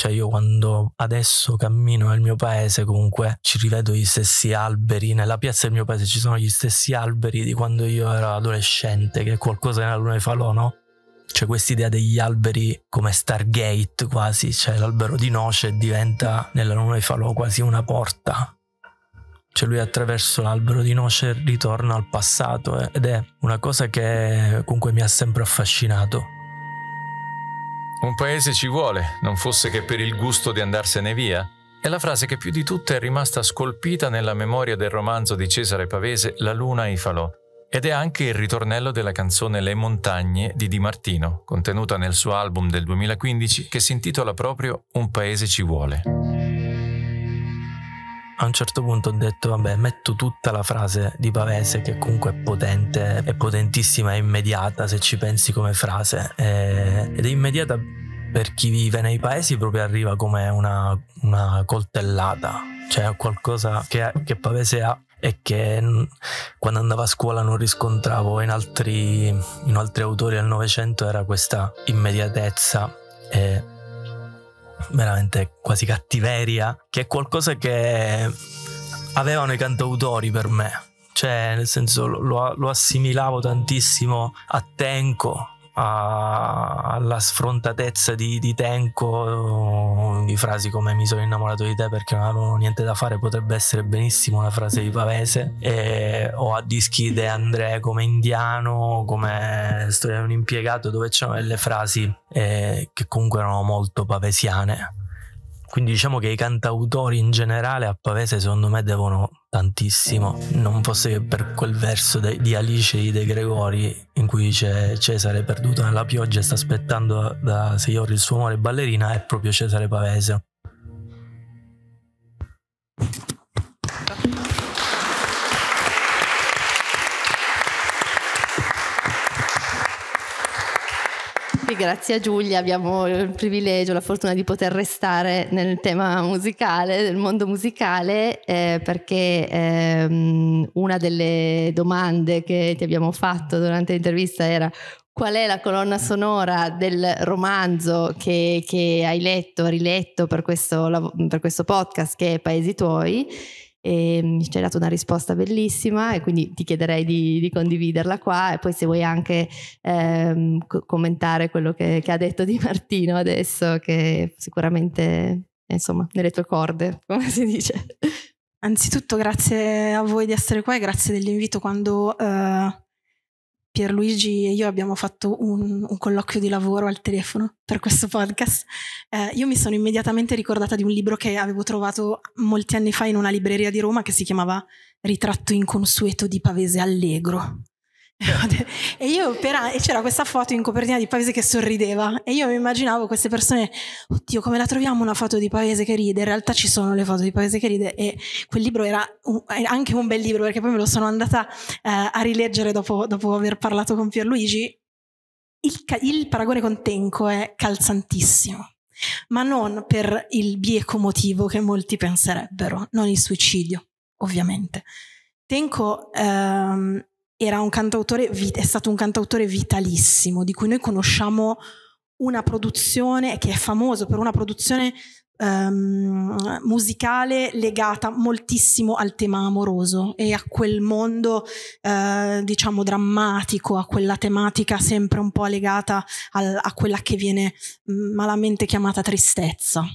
Cioè io quando adesso cammino nel mio paese comunque ci rivedo gli stessi alberi, nella piazza del mio paese ci sono gli stessi alberi di quando io ero adolescente, che è qualcosa nella luna di Falò, oh, no? C'è cioè, questa idea degli alberi come Stargate quasi, cioè l'albero di noce diventa nella luna di Falò oh, quasi una porta. Cioè lui attraverso l'albero di noce ritorna al passato eh, ed è una cosa che comunque mi ha sempre affascinato. Un paese ci vuole, non fosse che per il gusto di andarsene via? È la frase che più di tutte è rimasta scolpita nella memoria del romanzo di Cesare Pavese La luna e i falò, ed è anche il ritornello della canzone Le montagne di Di Martino, contenuta nel suo album del 2015 che si intitola proprio Un paese ci vuole a un certo punto ho detto vabbè metto tutta la frase di Pavese che comunque è potente, è potentissima, è immediata se ci pensi come frase è, eh, ed è immediata per chi vive nei paesi proprio arriva come una, una coltellata, cioè qualcosa che, che Pavese ha e che mm, quando andavo a scuola non riscontravo in altri, in altri autori del Novecento era questa immediatezza e veramente quasi cattiveria, che è qualcosa che avevano i cantautori per me. Cioè, nel senso, lo, lo assimilavo tantissimo a Tenco, alla sfrontatezza di, di, Tenko di frasi come mi sono innamorato di te perché non avevo niente da fare potrebbe essere benissimo una frase di Pavese e, o a dischi De André come indiano come storia di un impiegato dove c'erano delle frasi eh, che comunque erano molto pavesiane quindi diciamo che i cantautori in generale a Pavese secondo me devono tantissimo, non fosse che per quel verso de, di Alice De Gregori in cui dice Cesare perduto nella pioggia e sta aspettando da Seiori il suo amore ballerina è proprio Cesare Pavese. Quindi grazie a Giulia abbiamo il privilegio, la fortuna di poter restare nel tema musicale, nel mondo musicale, eh, perché ehm, una delle domande che ti abbiamo fatto durante l'intervista era qual è la colonna sonora del romanzo che, che hai letto, riletto per questo, per questo podcast che è Paesi tuoi e mi ci hai dato una risposta bellissima e quindi ti chiederei di, di condividerla qua e poi se vuoi anche ehm, commentare quello che, che, ha detto Di Martino adesso che sicuramente è, insomma nelle tue corde come si dice Anzitutto grazie a voi di essere qua e grazie dell'invito quando eh, Pierluigi e io abbiamo fatto un, un, colloquio di lavoro al telefono per questo podcast, eh, io mi sono immediatamente ricordata di un libro che avevo trovato molti anni fa in una libreria di Roma che si chiamava Ritratto inconsueto di Pavese Allegro. [laughs] e io per anni, c'era questa foto in copertina di Paese che sorrideva e io mi immaginavo queste persone, oddio come la troviamo una foto di Paese che ride, in realtà ci sono le foto di Paese che ride e quel libro era un, anche un bel libro perché poi me lo sono andata eh, a rileggere dopo, dopo aver parlato con Pierluigi. Il, il paragone con Tenco è calzantissimo ma non per il bieco motivo che molti penserebbero, non il suicidio, ovviamente. Tenco ehm, era un cantautore, è stato un cantautore vitalissimo, di cui noi conosciamo una produzione che è famoso per una produzione um, musicale legata moltissimo al tema amoroso e a quel mondo uh, diciamo drammatico, a quella tematica sempre un po' legata al, a quella che viene mm, malamente chiamata tristezza.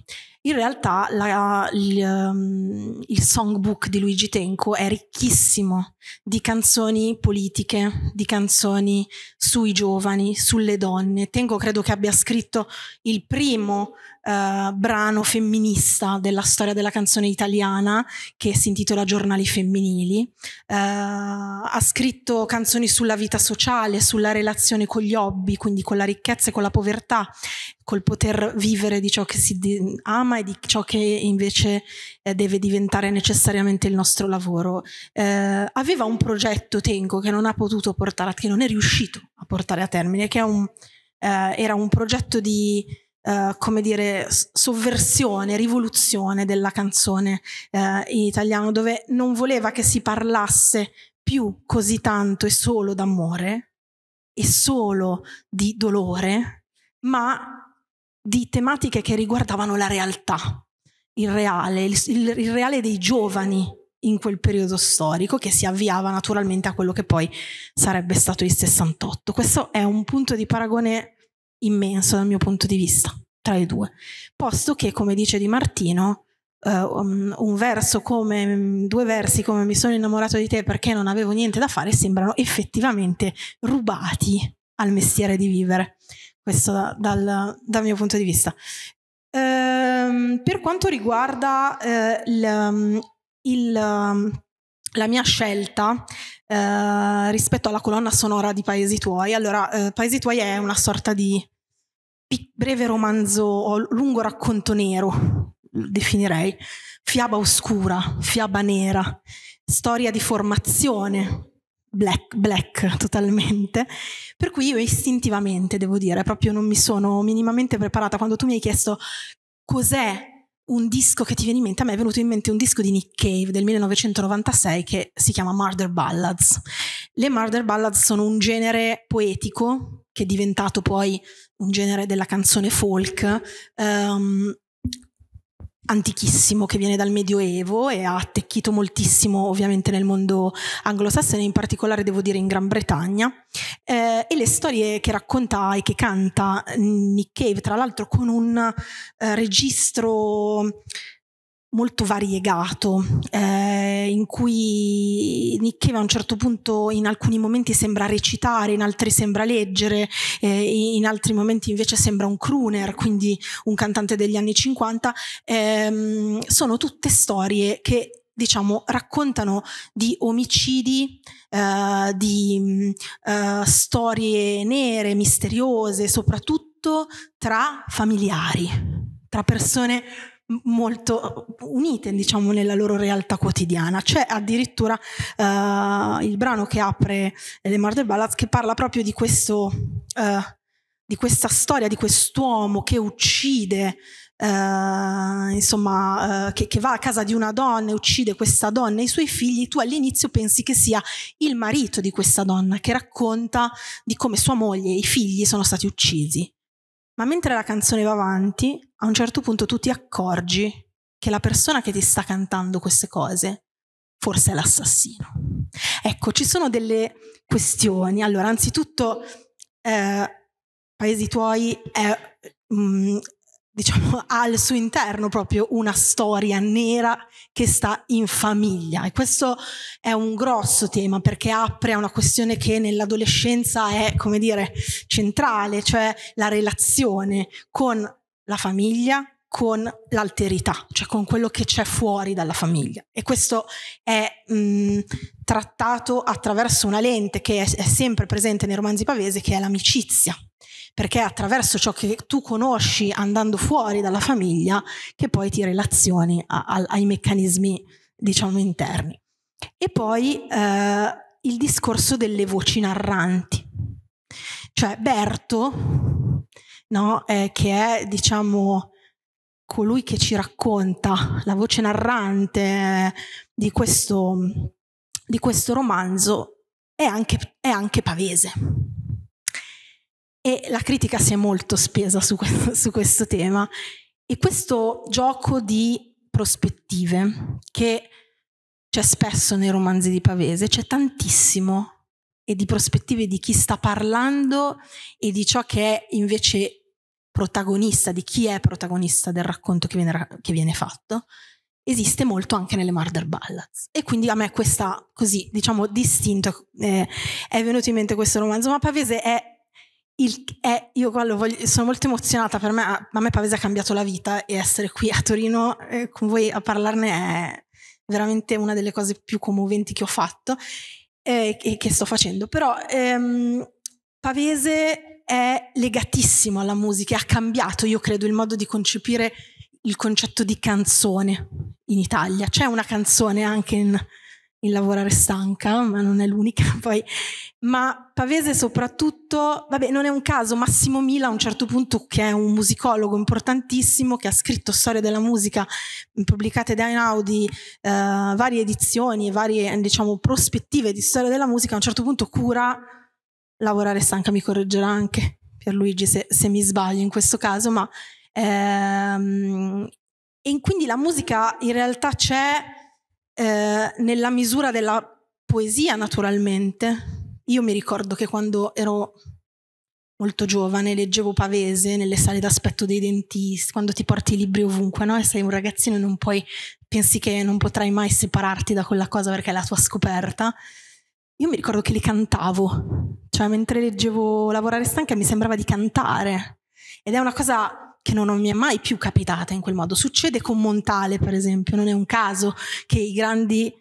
In realtà la, il, ehm, il, songbook di Luigi Tenco è ricchissimo di canzoni politiche, di canzoni sui giovani, sulle donne. Tenco credo che abbia scritto il primo eh, brano femminista della storia della canzone italiana che si intitola Giornali femminili. Eh, ha scritto canzoni sulla vita sociale, sulla relazione con gli hobby, quindi con la ricchezza e con la povertà, col poter vivere di ciò che si ama e di ciò che invece eh, deve diventare necessariamente il nostro lavoro. Eh, aveva un progetto Tengo, che non ha potuto portare, che non è riuscito a portare a termine, che un, eh, era un progetto di eh, come dire, sovversione, rivoluzione della canzone eh, in italiano, dove non voleva che si parlasse più così tanto e solo d'amore e solo di dolore, ma di tematiche che riguardavano la realtà, il reale, il, il reale dei giovani in quel periodo storico che si avviava naturalmente a quello che poi sarebbe stato il 68. Questo è un punto di paragone immenso dal mio punto di vista tra i due, posto che, come dice Di Martino, Uh, un verso come due versi come mi sono innamorato di te perché non avevo niente da fare sembrano effettivamente rubati al mestiere di vivere questo da, dal, dal, mio punto di vista uh, per quanto riguarda uh, eh, il, il, la mia scelta eh, rispetto alla colonna sonora di Paesi tuoi. Allora, eh, Paesi tuoi è una sorta di breve romanzo o lungo racconto nero, definirei, fiaba oscura, fiaba nera, storia di formazione, black, black totalmente, per cui io istintivamente, devo dire, proprio non mi sono minimamente preparata. Quando tu mi hai chiesto cos'è un disco che ti viene in mente, a me è venuto in mente un disco di Nick Cave del 1996 che si chiama Murder Ballads. Le Murder Ballads sono un genere poetico che è diventato poi un genere della canzone folk, um, antichissimo che viene dal Medioevo e ha attecchito moltissimo ovviamente nel mondo anglosassone, in particolare devo dire in Gran Bretagna. Eh, e le storie che racconta e che canta Nick Cave, tra l'altro con un eh, registro molto variegato, eh, in cui Nick a un certo punto in alcuni momenti sembra recitare, in altri sembra leggere, eh, in altri momenti invece sembra un crooner, quindi un cantante degli anni 50. Eh, sono tutte storie che diciamo, raccontano di omicidi, eh, di mm, eh, storie nere, misteriose, soprattutto tra familiari, tra persone molto unite diciamo nella loro realtà quotidiana c'è addirittura uh, il brano che apre le Murder Ballads che parla proprio di questo uh, di questa storia di quest'uomo che uccide Uh, insomma, uh, che, che, va a casa di una donna e uccide questa donna e i suoi figli, tu all'inizio pensi che sia il marito di questa donna che racconta di come sua moglie e i figli sono stati uccisi. Ma mentre la canzone va avanti, a un certo punto tu ti accorgi che la persona che ti sta cantando queste cose forse è l'assassino. Ecco, ci sono delle questioni. Allora, anzitutto, eh, Paesi tuoi è, mh, mm, diciamo, [laughs] ha al suo interno proprio una storia nera che sta in famiglia e questo è un grosso tema perché apre a una questione che nell'adolescenza è, come dire, centrale, cioè la relazione con la famiglia con l'alterità, cioè con quello che c'è fuori dalla famiglia. E questo è mh, mm, trattato attraverso una lente che è, è sempre presente nei romanzi pavese, che è l'amicizia, perché è attraverso ciò che tu conosci andando fuori dalla famiglia che poi ti relazioni a, a, ai meccanismi, diciamo, interni. E poi eh, il discorso delle voci narranti. Cioè Berto no? eh, che è diciamo colui che ci racconta, la voce narrante di questo, di questo romanzo, è anche, è anche pavese. E la critica si è molto spesa su questo, su questo tema. E questo gioco di prospettive che c'è spesso nei romanzi di Pavese, c'è tantissimo e di prospettive di chi sta parlando e di ciò che è invece protagonista, di chi è protagonista del racconto che viene, che viene fatto, esiste molto anche nelle murder ballads. E quindi a me questa, così, diciamo, distinto eh, è venuto in mente questo romanzo, ma Pavese è il, eh, io voglio, sono molto emozionata per me, a me Pavese ha cambiato la vita e essere qui a Torino eh, con voi a parlarne è veramente una delle cose più commoventi che ho fatto eh, che sto facendo, però ehm, Pavese è legatissimo alla musica e ha cambiato, io credo, il modo di concepire il concetto di canzone in Italia. C'è una canzone anche in, il lavorare stanca, ma non è l'unica [laughs] poi, ma Pavese soprattutto, vabbè non è un caso, Massimo Mila a un certo punto che è un musicologo importantissimo che ha scritto storia della musica pubblicate da Einaudi, eh, varie edizioni, e varie diciamo prospettive di storia della musica, a un certo punto cura lavorare stanca, mi correggerà anche Pierluigi se, se mi sbaglio in questo caso, ma ehm, e quindi la musica in realtà c'è eh, nella misura della poesia naturalmente. Io mi ricordo che quando ero molto giovane leggevo Pavese nelle sale d'aspetto dei dentisti, quando ti porti i libri ovunque, no? E sei un ragazzino e non puoi, pensi che non potrai mai separarti da quella cosa perché è la tua scoperta. Io mi ricordo che li cantavo, cioè mentre leggevo Lavorare stanca mi sembrava di cantare. Ed è una cosa che non mi è mai più capitata in quel modo. Succede con Montale, per esempio, non è un caso che i grandi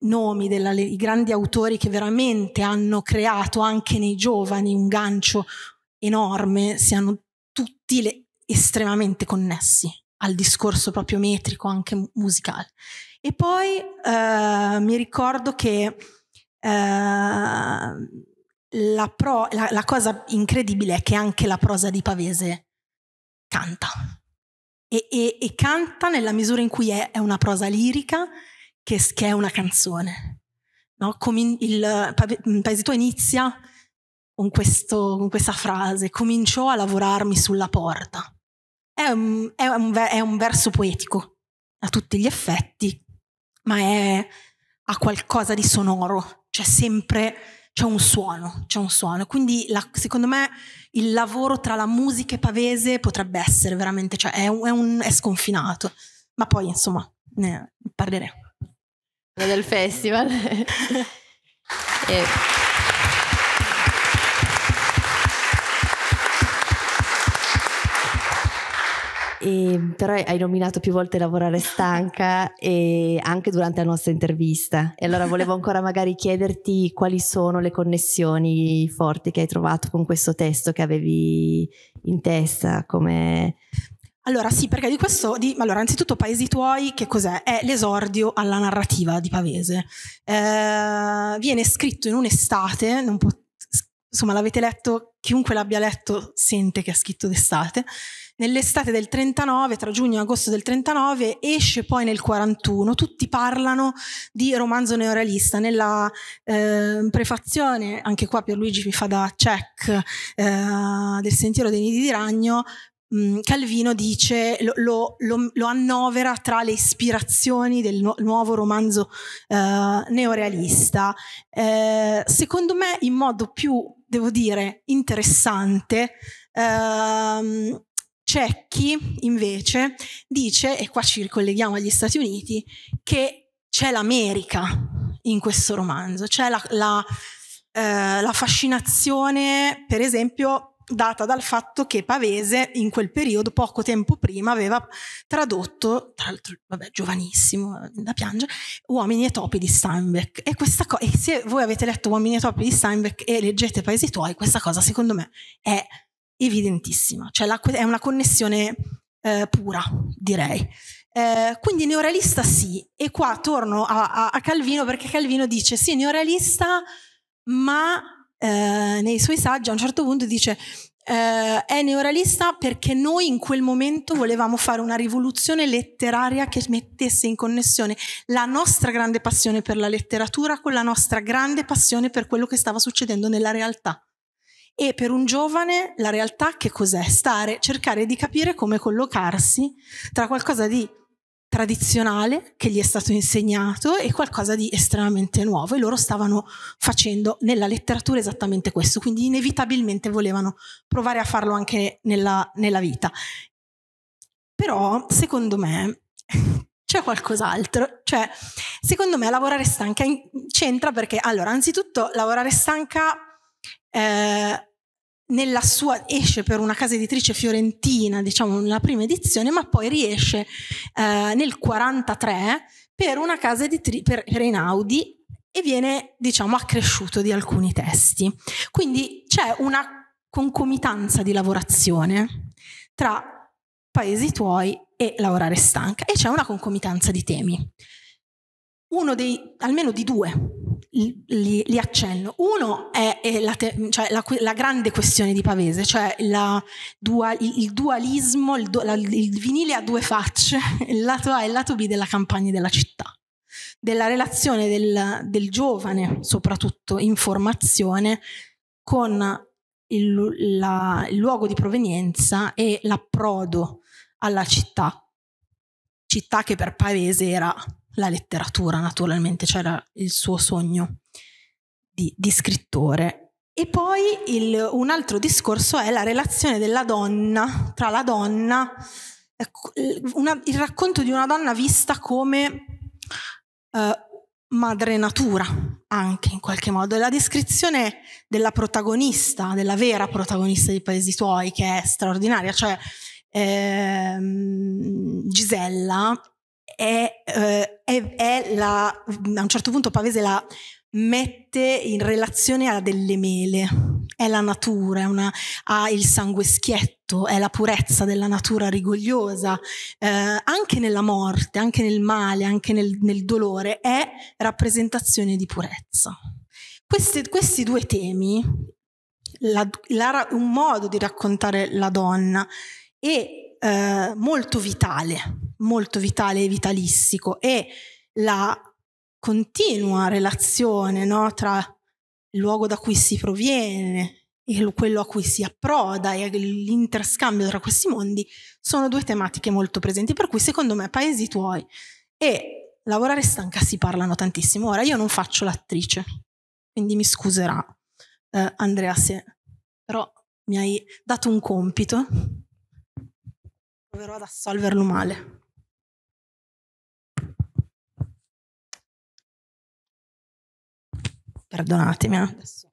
nomi, della, i grandi autori che veramente hanno creato anche nei giovani un gancio enorme siano tutti le, estremamente connessi al discorso proprio metrico, anche musicale. E poi eh, mi ricordo che eh, la, pro, la, la cosa incredibile è che anche la prosa di Pavese canta. E, e, e canta nella misura in cui è, è una prosa lirica che, che, è una canzone. No? Come in, il Paesi tuo inizia con, questo, con, questa frase, cominciò a lavorarmi sulla porta. È un, è, un, è un, verso poetico a tutti gli effetti, ma è, ha qualcosa di sonoro, cioè sempre c'è un suono, c'è un suono. Quindi la, secondo me il lavoro tra la musica e Pavese potrebbe essere veramente, cioè è, un, è, un, è sconfinato. Ma poi insomma ne parleremo. Del festival. [laughs] e... Eh, E, ehm, però hai nominato più volte lavorare stanca [laughs] e anche durante la nostra intervista. E allora volevo ancora magari chiederti quali sono le connessioni forti che hai trovato con questo testo che avevi in testa, come allora sì, perché di questo, di, allora innanzitutto Paesi tuoi, che cos'è? È l'esordio alla narrativa di Pavese. Eh, viene scritto in un'estate, può, insomma l'avete letto, chiunque l'abbia letto sente che è scritto d'estate, nell'estate del 39, tra giugno e agosto del 39, esce poi nel 41, tutti parlano di romanzo neorealista, nella eh, prefazione, anche qua Pierluigi mi fa da check, eh, del Sentiero dei Nidi di Ragno, mm, Calvino dice, lo, lo, lo, annovera tra le ispirazioni del nu nuovo romanzo eh, neorealista, eh, secondo me in modo più, devo dire, interessante, ehm, c'è chi invece dice, e qua ci ricolleghiamo agli Stati Uniti, che c'è l'America in questo romanzo, c'è la, la, eh, la fascinazione, per esempio, data dal fatto che Pavese in quel periodo, poco tempo prima, aveva tradotto, tra l'altro, vabbè, giovanissimo, eh, da piangere, Uomini e topi di Steinbeck. E, questa co- e se voi avete letto Uomini e topi di Steinbeck e leggete Paesi tuoi, questa cosa secondo me è evidentissima, cioè la, è una connessione eh, pura, direi. Eh, quindi neorealista sì, e qua torno a, a, a, Calvino perché Calvino dice sì, neorealista, ma eh, nei suoi saggi a un certo punto dice eh, è neorealista perché noi in quel momento volevamo fare una rivoluzione letteraria che mettesse in connessione la nostra grande passione per la letteratura con la nostra grande passione per quello che stava succedendo nella realtà. E per un giovane la realtà che cos'è? Stare, cercare di capire come collocarsi tra qualcosa di tradizionale che gli è stato insegnato e qualcosa di estremamente nuovo e loro stavano facendo nella letteratura esattamente questo, quindi inevitabilmente volevano provare a farlo anche nella, nella vita. Però secondo me [laughs] c'è qualcos'altro, cioè secondo me lavorare stanca c'entra perché allora anzitutto lavorare stanca eh, nella sua, esce per una casa editrice fiorentina, diciamo nella prima edizione, ma poi riesce eh, nel 43 per una casa editrice, per Reinaudi, e viene, diciamo, accresciuto di alcuni testi. Quindi c'è una concomitanza di lavorazione tra Paesi tuoi e lavorare stanca e c'è una concomitanza di temi uno dei, almeno di due, li, li accenno. Uno è, è la, te, cioè la, la, grande questione di Pavese, cioè la, dua, il dualismo, il, do, il, vinile a due facce, [laughs] il lato A e il lato B della campagna della città, della relazione del, del giovane, soprattutto in formazione, con il, la, il luogo di provenienza e l'approdo alla città, città che per Pavese era la letteratura naturalmente, c'era cioè il suo sogno di, di scrittore. E poi il, un altro discorso è la relazione della donna, tra la donna, ecco, una, il racconto di una donna vista come eh, madre natura, anche in qualche modo, e la descrizione della protagonista, della vera protagonista di Paesi Tuoi, che è straordinaria, cioè ehm, Gisella è, eh, è, è la, a un certo punto Pavese la mette in relazione a delle mele. È la natura, è una, ha il sangue schietto, è la purezza della natura rigogliosa, eh, anche nella morte, anche nel male, anche nel, nel dolore, è rappresentazione di purezza. Questi, questi due temi, la, la, un modo di raccontare la donna è eh, molto vitale, molto vitale e vitalistico e la continua relazione no, tra il luogo da cui si proviene e quello a cui si approda e l'interscambio tra questi mondi sono due tematiche molto presenti, per cui secondo me paesi tuoi e lavorare stanca si parlano tantissimo. Ora io non faccio l'attrice, quindi mi scuserà eh, Andrea se però mi hai dato un compito proverò ad assolverlo male. Perdonatemi eh. adesso.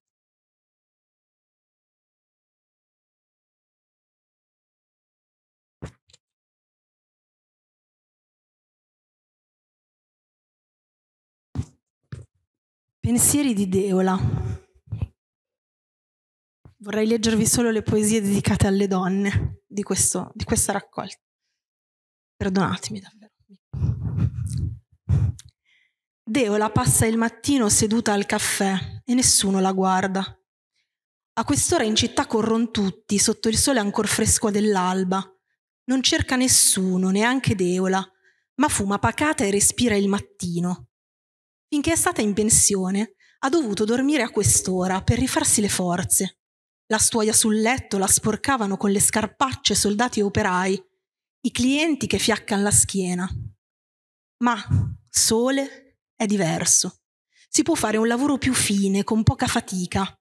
Pensieri di Deola. Vorrei leggervi solo le poesie dedicate alle donne di, questo, di questa raccolta. Perdonatemi davvero. Deola passa il mattino seduta al caffè e nessuno la guarda. A quest'ora in città corron tutti, sotto il sole ancor fresco dell'alba. Non cerca nessuno, neanche Deola, ma fuma pacata e respira il mattino. Finché è stata in pensione, ha dovuto dormire a quest'ora per rifarsi le forze. La stuoia sul letto la sporcavano con le scarpacce soldati e operai, i clienti che fiaccano la schiena. Ma sole, è diverso. Si può fare un lavoro più fine, con poca fatica.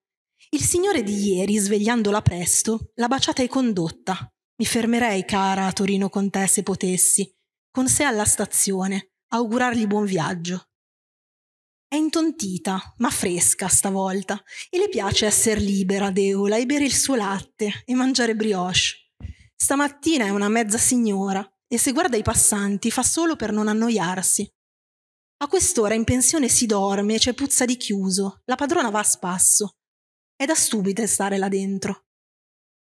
Il signore di ieri, svegliandola presto, l'ha baciata e condotta. Mi fermerei, cara, a Torino con te se potessi, con sé alla stazione, a augurargli buon viaggio. È intontita, ma fresca stavolta, e le piace essere libera, deola, e bere il suo latte e mangiare brioche. Stamattina è una mezza signora, e se guarda i passanti fa solo per non annoiarsi. A quest'ora in pensione si dorme, c'è puzza di chiuso, la padrona va a spasso. È da stupide stare là dentro.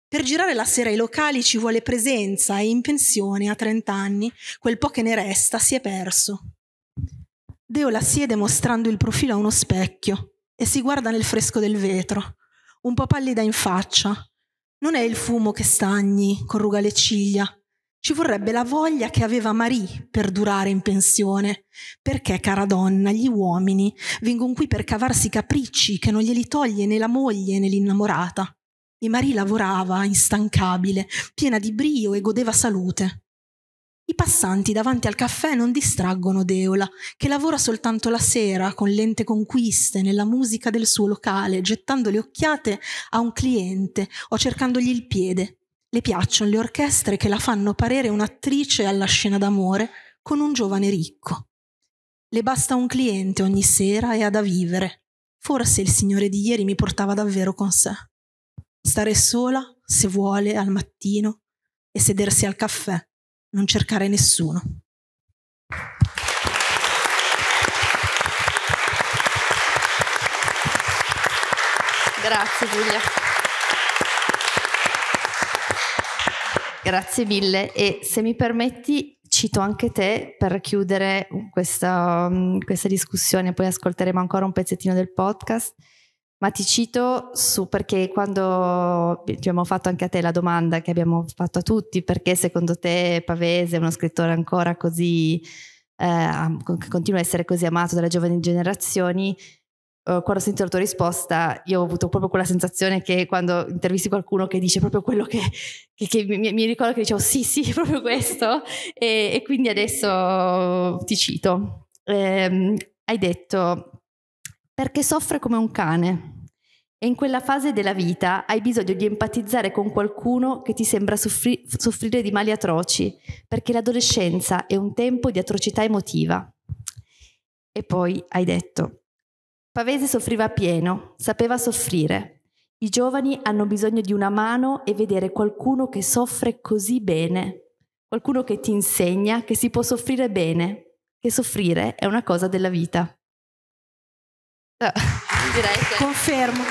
Per girare la sera ai locali ci vuole presenza e in pensione a 30 anni quel po' che ne resta si è perso. Deo la siede mostrando il profilo a uno specchio e si guarda nel fresco del vetro, un po' pallida in faccia. Non è il fumo che stagni, corruga le ciglia, ci vorrebbe la voglia che aveva Marie per durare in pensione, perché, cara donna, gli uomini vengono qui per cavarsi capricci che non glieli toglie né la moglie né l'innamorata. E Marie lavorava, instancabile, piena di brio e godeva salute. I passanti davanti al caffè non distraggono Deola, che lavora soltanto la sera con lente conquiste nella musica del suo locale, gettando le occhiate a un cliente o cercandogli il piede, le piacciono le orchestre che la fanno parere un'attrice alla scena d'amore con un giovane ricco. Le basta un cliente ogni sera e ha da vivere. Forse il signore di ieri mi portava davvero con sé. Stare sola, se vuole, al mattino e sedersi al caffè, non cercare nessuno. Grazie Giulia. Grazie mille e se mi permetti cito anche te per chiudere questa, mm, questa discussione, poi ascolteremo ancora un pezzettino del podcast. Ma ti cito su perché quando abbiamo fatto anche a te la domanda che abbiamo fatto a tutti, perché secondo te Pavese è uno scrittore ancora così, eh, che continua a essere così amato dalle giovani generazioni, eh, quando ho sentito la tua risposta, io ho avuto proprio quella sensazione che quando intervisti qualcuno che dice proprio quello che, che, che mi, mi, ricordo che dicevo sì, sì, [laughs] proprio questo, e, e quindi adesso ti cito. Ehm, hai detto perché soffre come un cane. E in quella fase della vita hai bisogno di empatizzare con qualcuno che ti sembra soffri- soffrire di mali atroci, perché l'adolescenza è un tempo di atrocità emotiva. E poi hai detto, Pavese soffriva pieno, sapeva soffrire. I giovani hanno bisogno di una mano e vedere qualcuno che soffre così bene, qualcuno che ti insegna che si può soffrire bene, che soffrire è una cosa della vita. Eh, direi che... Confermo.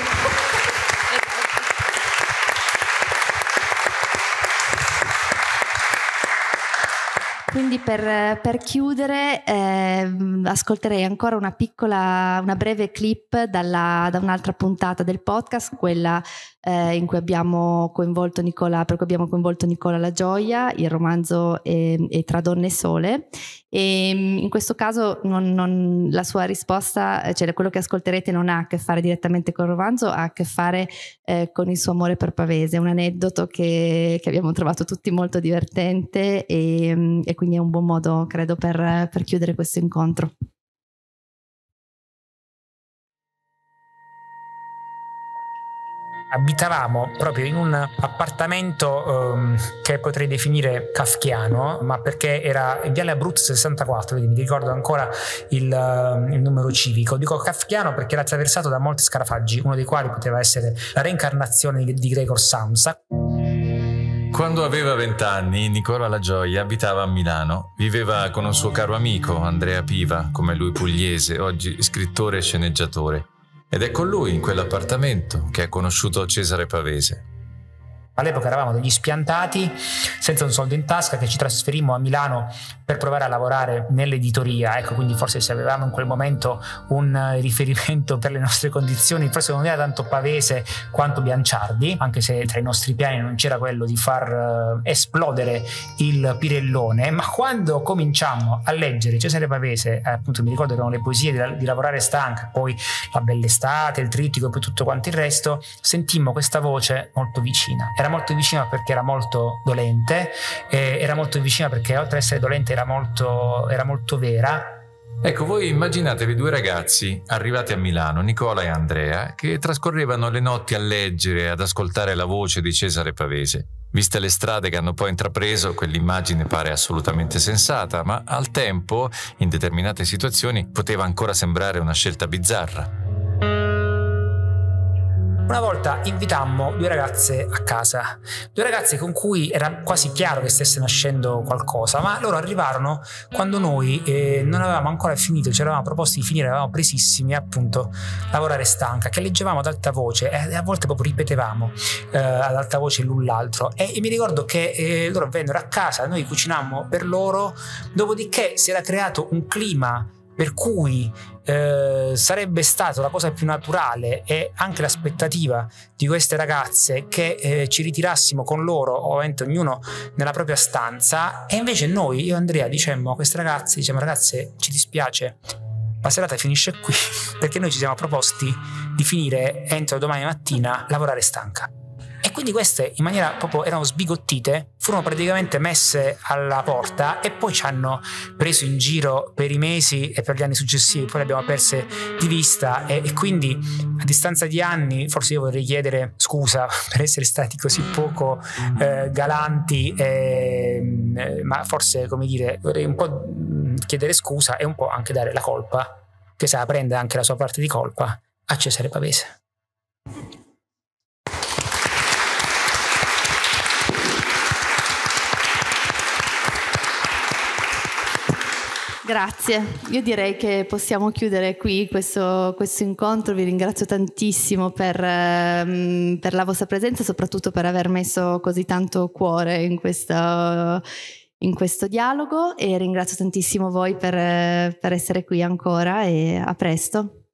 quindi per, per chiudere eh, ascolterei ancora una piccola, una breve clip dalla, da un'altra puntata del podcast, quella eh, in cui abbiamo coinvolto Nicola, per cui abbiamo coinvolto Nicola La Gioia, il romanzo è, ehm, è Tra donne e sole. E ehm, in questo caso non, non, la sua risposta, cioè quello che ascolterete non ha a che fare direttamente col romanzo, ha a che fare eh, con il suo amore per Pavese, un aneddoto che, che abbiamo trovato tutti molto divertente e, ehm, e quindi quindi è un buon modo, credo, per, per chiudere questo incontro. abitavamo proprio in un appartamento um, che potrei definire kafkiano, ma perché era in Viale Abruzzo 64, quindi mi ricordo ancora il, uh, il, numero civico. Dico kafkiano perché era attraversato da molti scarafaggi, uno dei quali poteva essere la reincarnazione di, di Gregor Samsa. Quando aveva vent'anni, Nicola La Gioia abitava a Milano. Viveva con un suo caro amico, Andrea Piva, come lui pugliese, oggi scrittore e sceneggiatore. Ed è con lui, in quell'appartamento, che ha conosciuto Cesare Pavese. All'epoca eravamo degli spiantati, senza un soldo in tasca, che ci trasferimmo a Milano per provare a lavorare nell'editoria. Ecco, quindi forse se avevamo in quel momento un eh, riferimento per le nostre condizioni, forse non era tanto Pavese quanto Bianciardi, anche se tra i nostri piani non c'era quello di far eh, esplodere il Pirellone. Ma quando cominciammo a leggere Cesare Pavese, eh, appunto mi ricordo che erano le poesie di, Lavorare Stanca, poi La Bell'estate, il trittico e poi tutto quanto il resto, sentimmo questa voce molto vicina. Era era molto vicina perché era molto dolente, eh, era molto vicina perché oltre ad essere dolente era molto, era molto vera, Ecco, voi immaginatevi due ragazzi arrivati a Milano, Nicola e Andrea, che trascorrevano le notti a leggere e ad ascoltare la voce di Cesare Pavese. Viste le strade che hanno poi intrapreso, quell'immagine pare assolutamente sensata, ma al tempo, in determinate situazioni, poteva ancora sembrare una scelta bizzarra. Una volta invitammo due ragazze a casa, due ragazze con cui era quasi chiaro che stesse nascendo qualcosa, ma loro arrivarono quando noi eh, non avevamo ancora finito, ci eravamo proposti di finire, eravamo presissimi appunto a lavorare stanca, che leggevamo ad alta voce e eh, a volte proprio ripetevamo eh, ad alta voce l'un l'altro e, e mi ricordo che eh, loro vennero a casa, noi cucinammo per loro, dopodiché si era creato un clima per cui eh, sarebbe stata la cosa più naturale e anche l'aspettativa di queste ragazze che eh, ci ritirassimo con loro, ovviamente ognuno nella propria stanza, e invece noi, io e Andrea, dicemmo a queste ragazze, diciamo ragazze ci dispiace, la serata finisce qui [laughs] perché noi ci siamo proposti di finire entro domani mattina lavorare stanca. E quindi queste in maniera proprio erano sbigottite, furono praticamente messe alla porta e poi ci hanno preso in giro per i mesi e per gli anni successivi, poi le abbiamo perse di vista e, e quindi a distanza di anni forse io vorrei chiedere scusa [laughs] per essere stati così poco eh, galanti, ehm, eh, ma forse come dire vorrei un po' mm, chiedere scusa e un po' anche dare la colpa, che sa prende anche la sua parte di colpa a Cesare Pavese. Grazie, io direi che possiamo chiudere qui questo, questo incontro, vi ringrazio tantissimo per, ehm, per, la vostra presenza e soprattutto per aver messo così tanto cuore in questo, in questo dialogo e ringrazio tantissimo voi per, per essere qui ancora e a presto.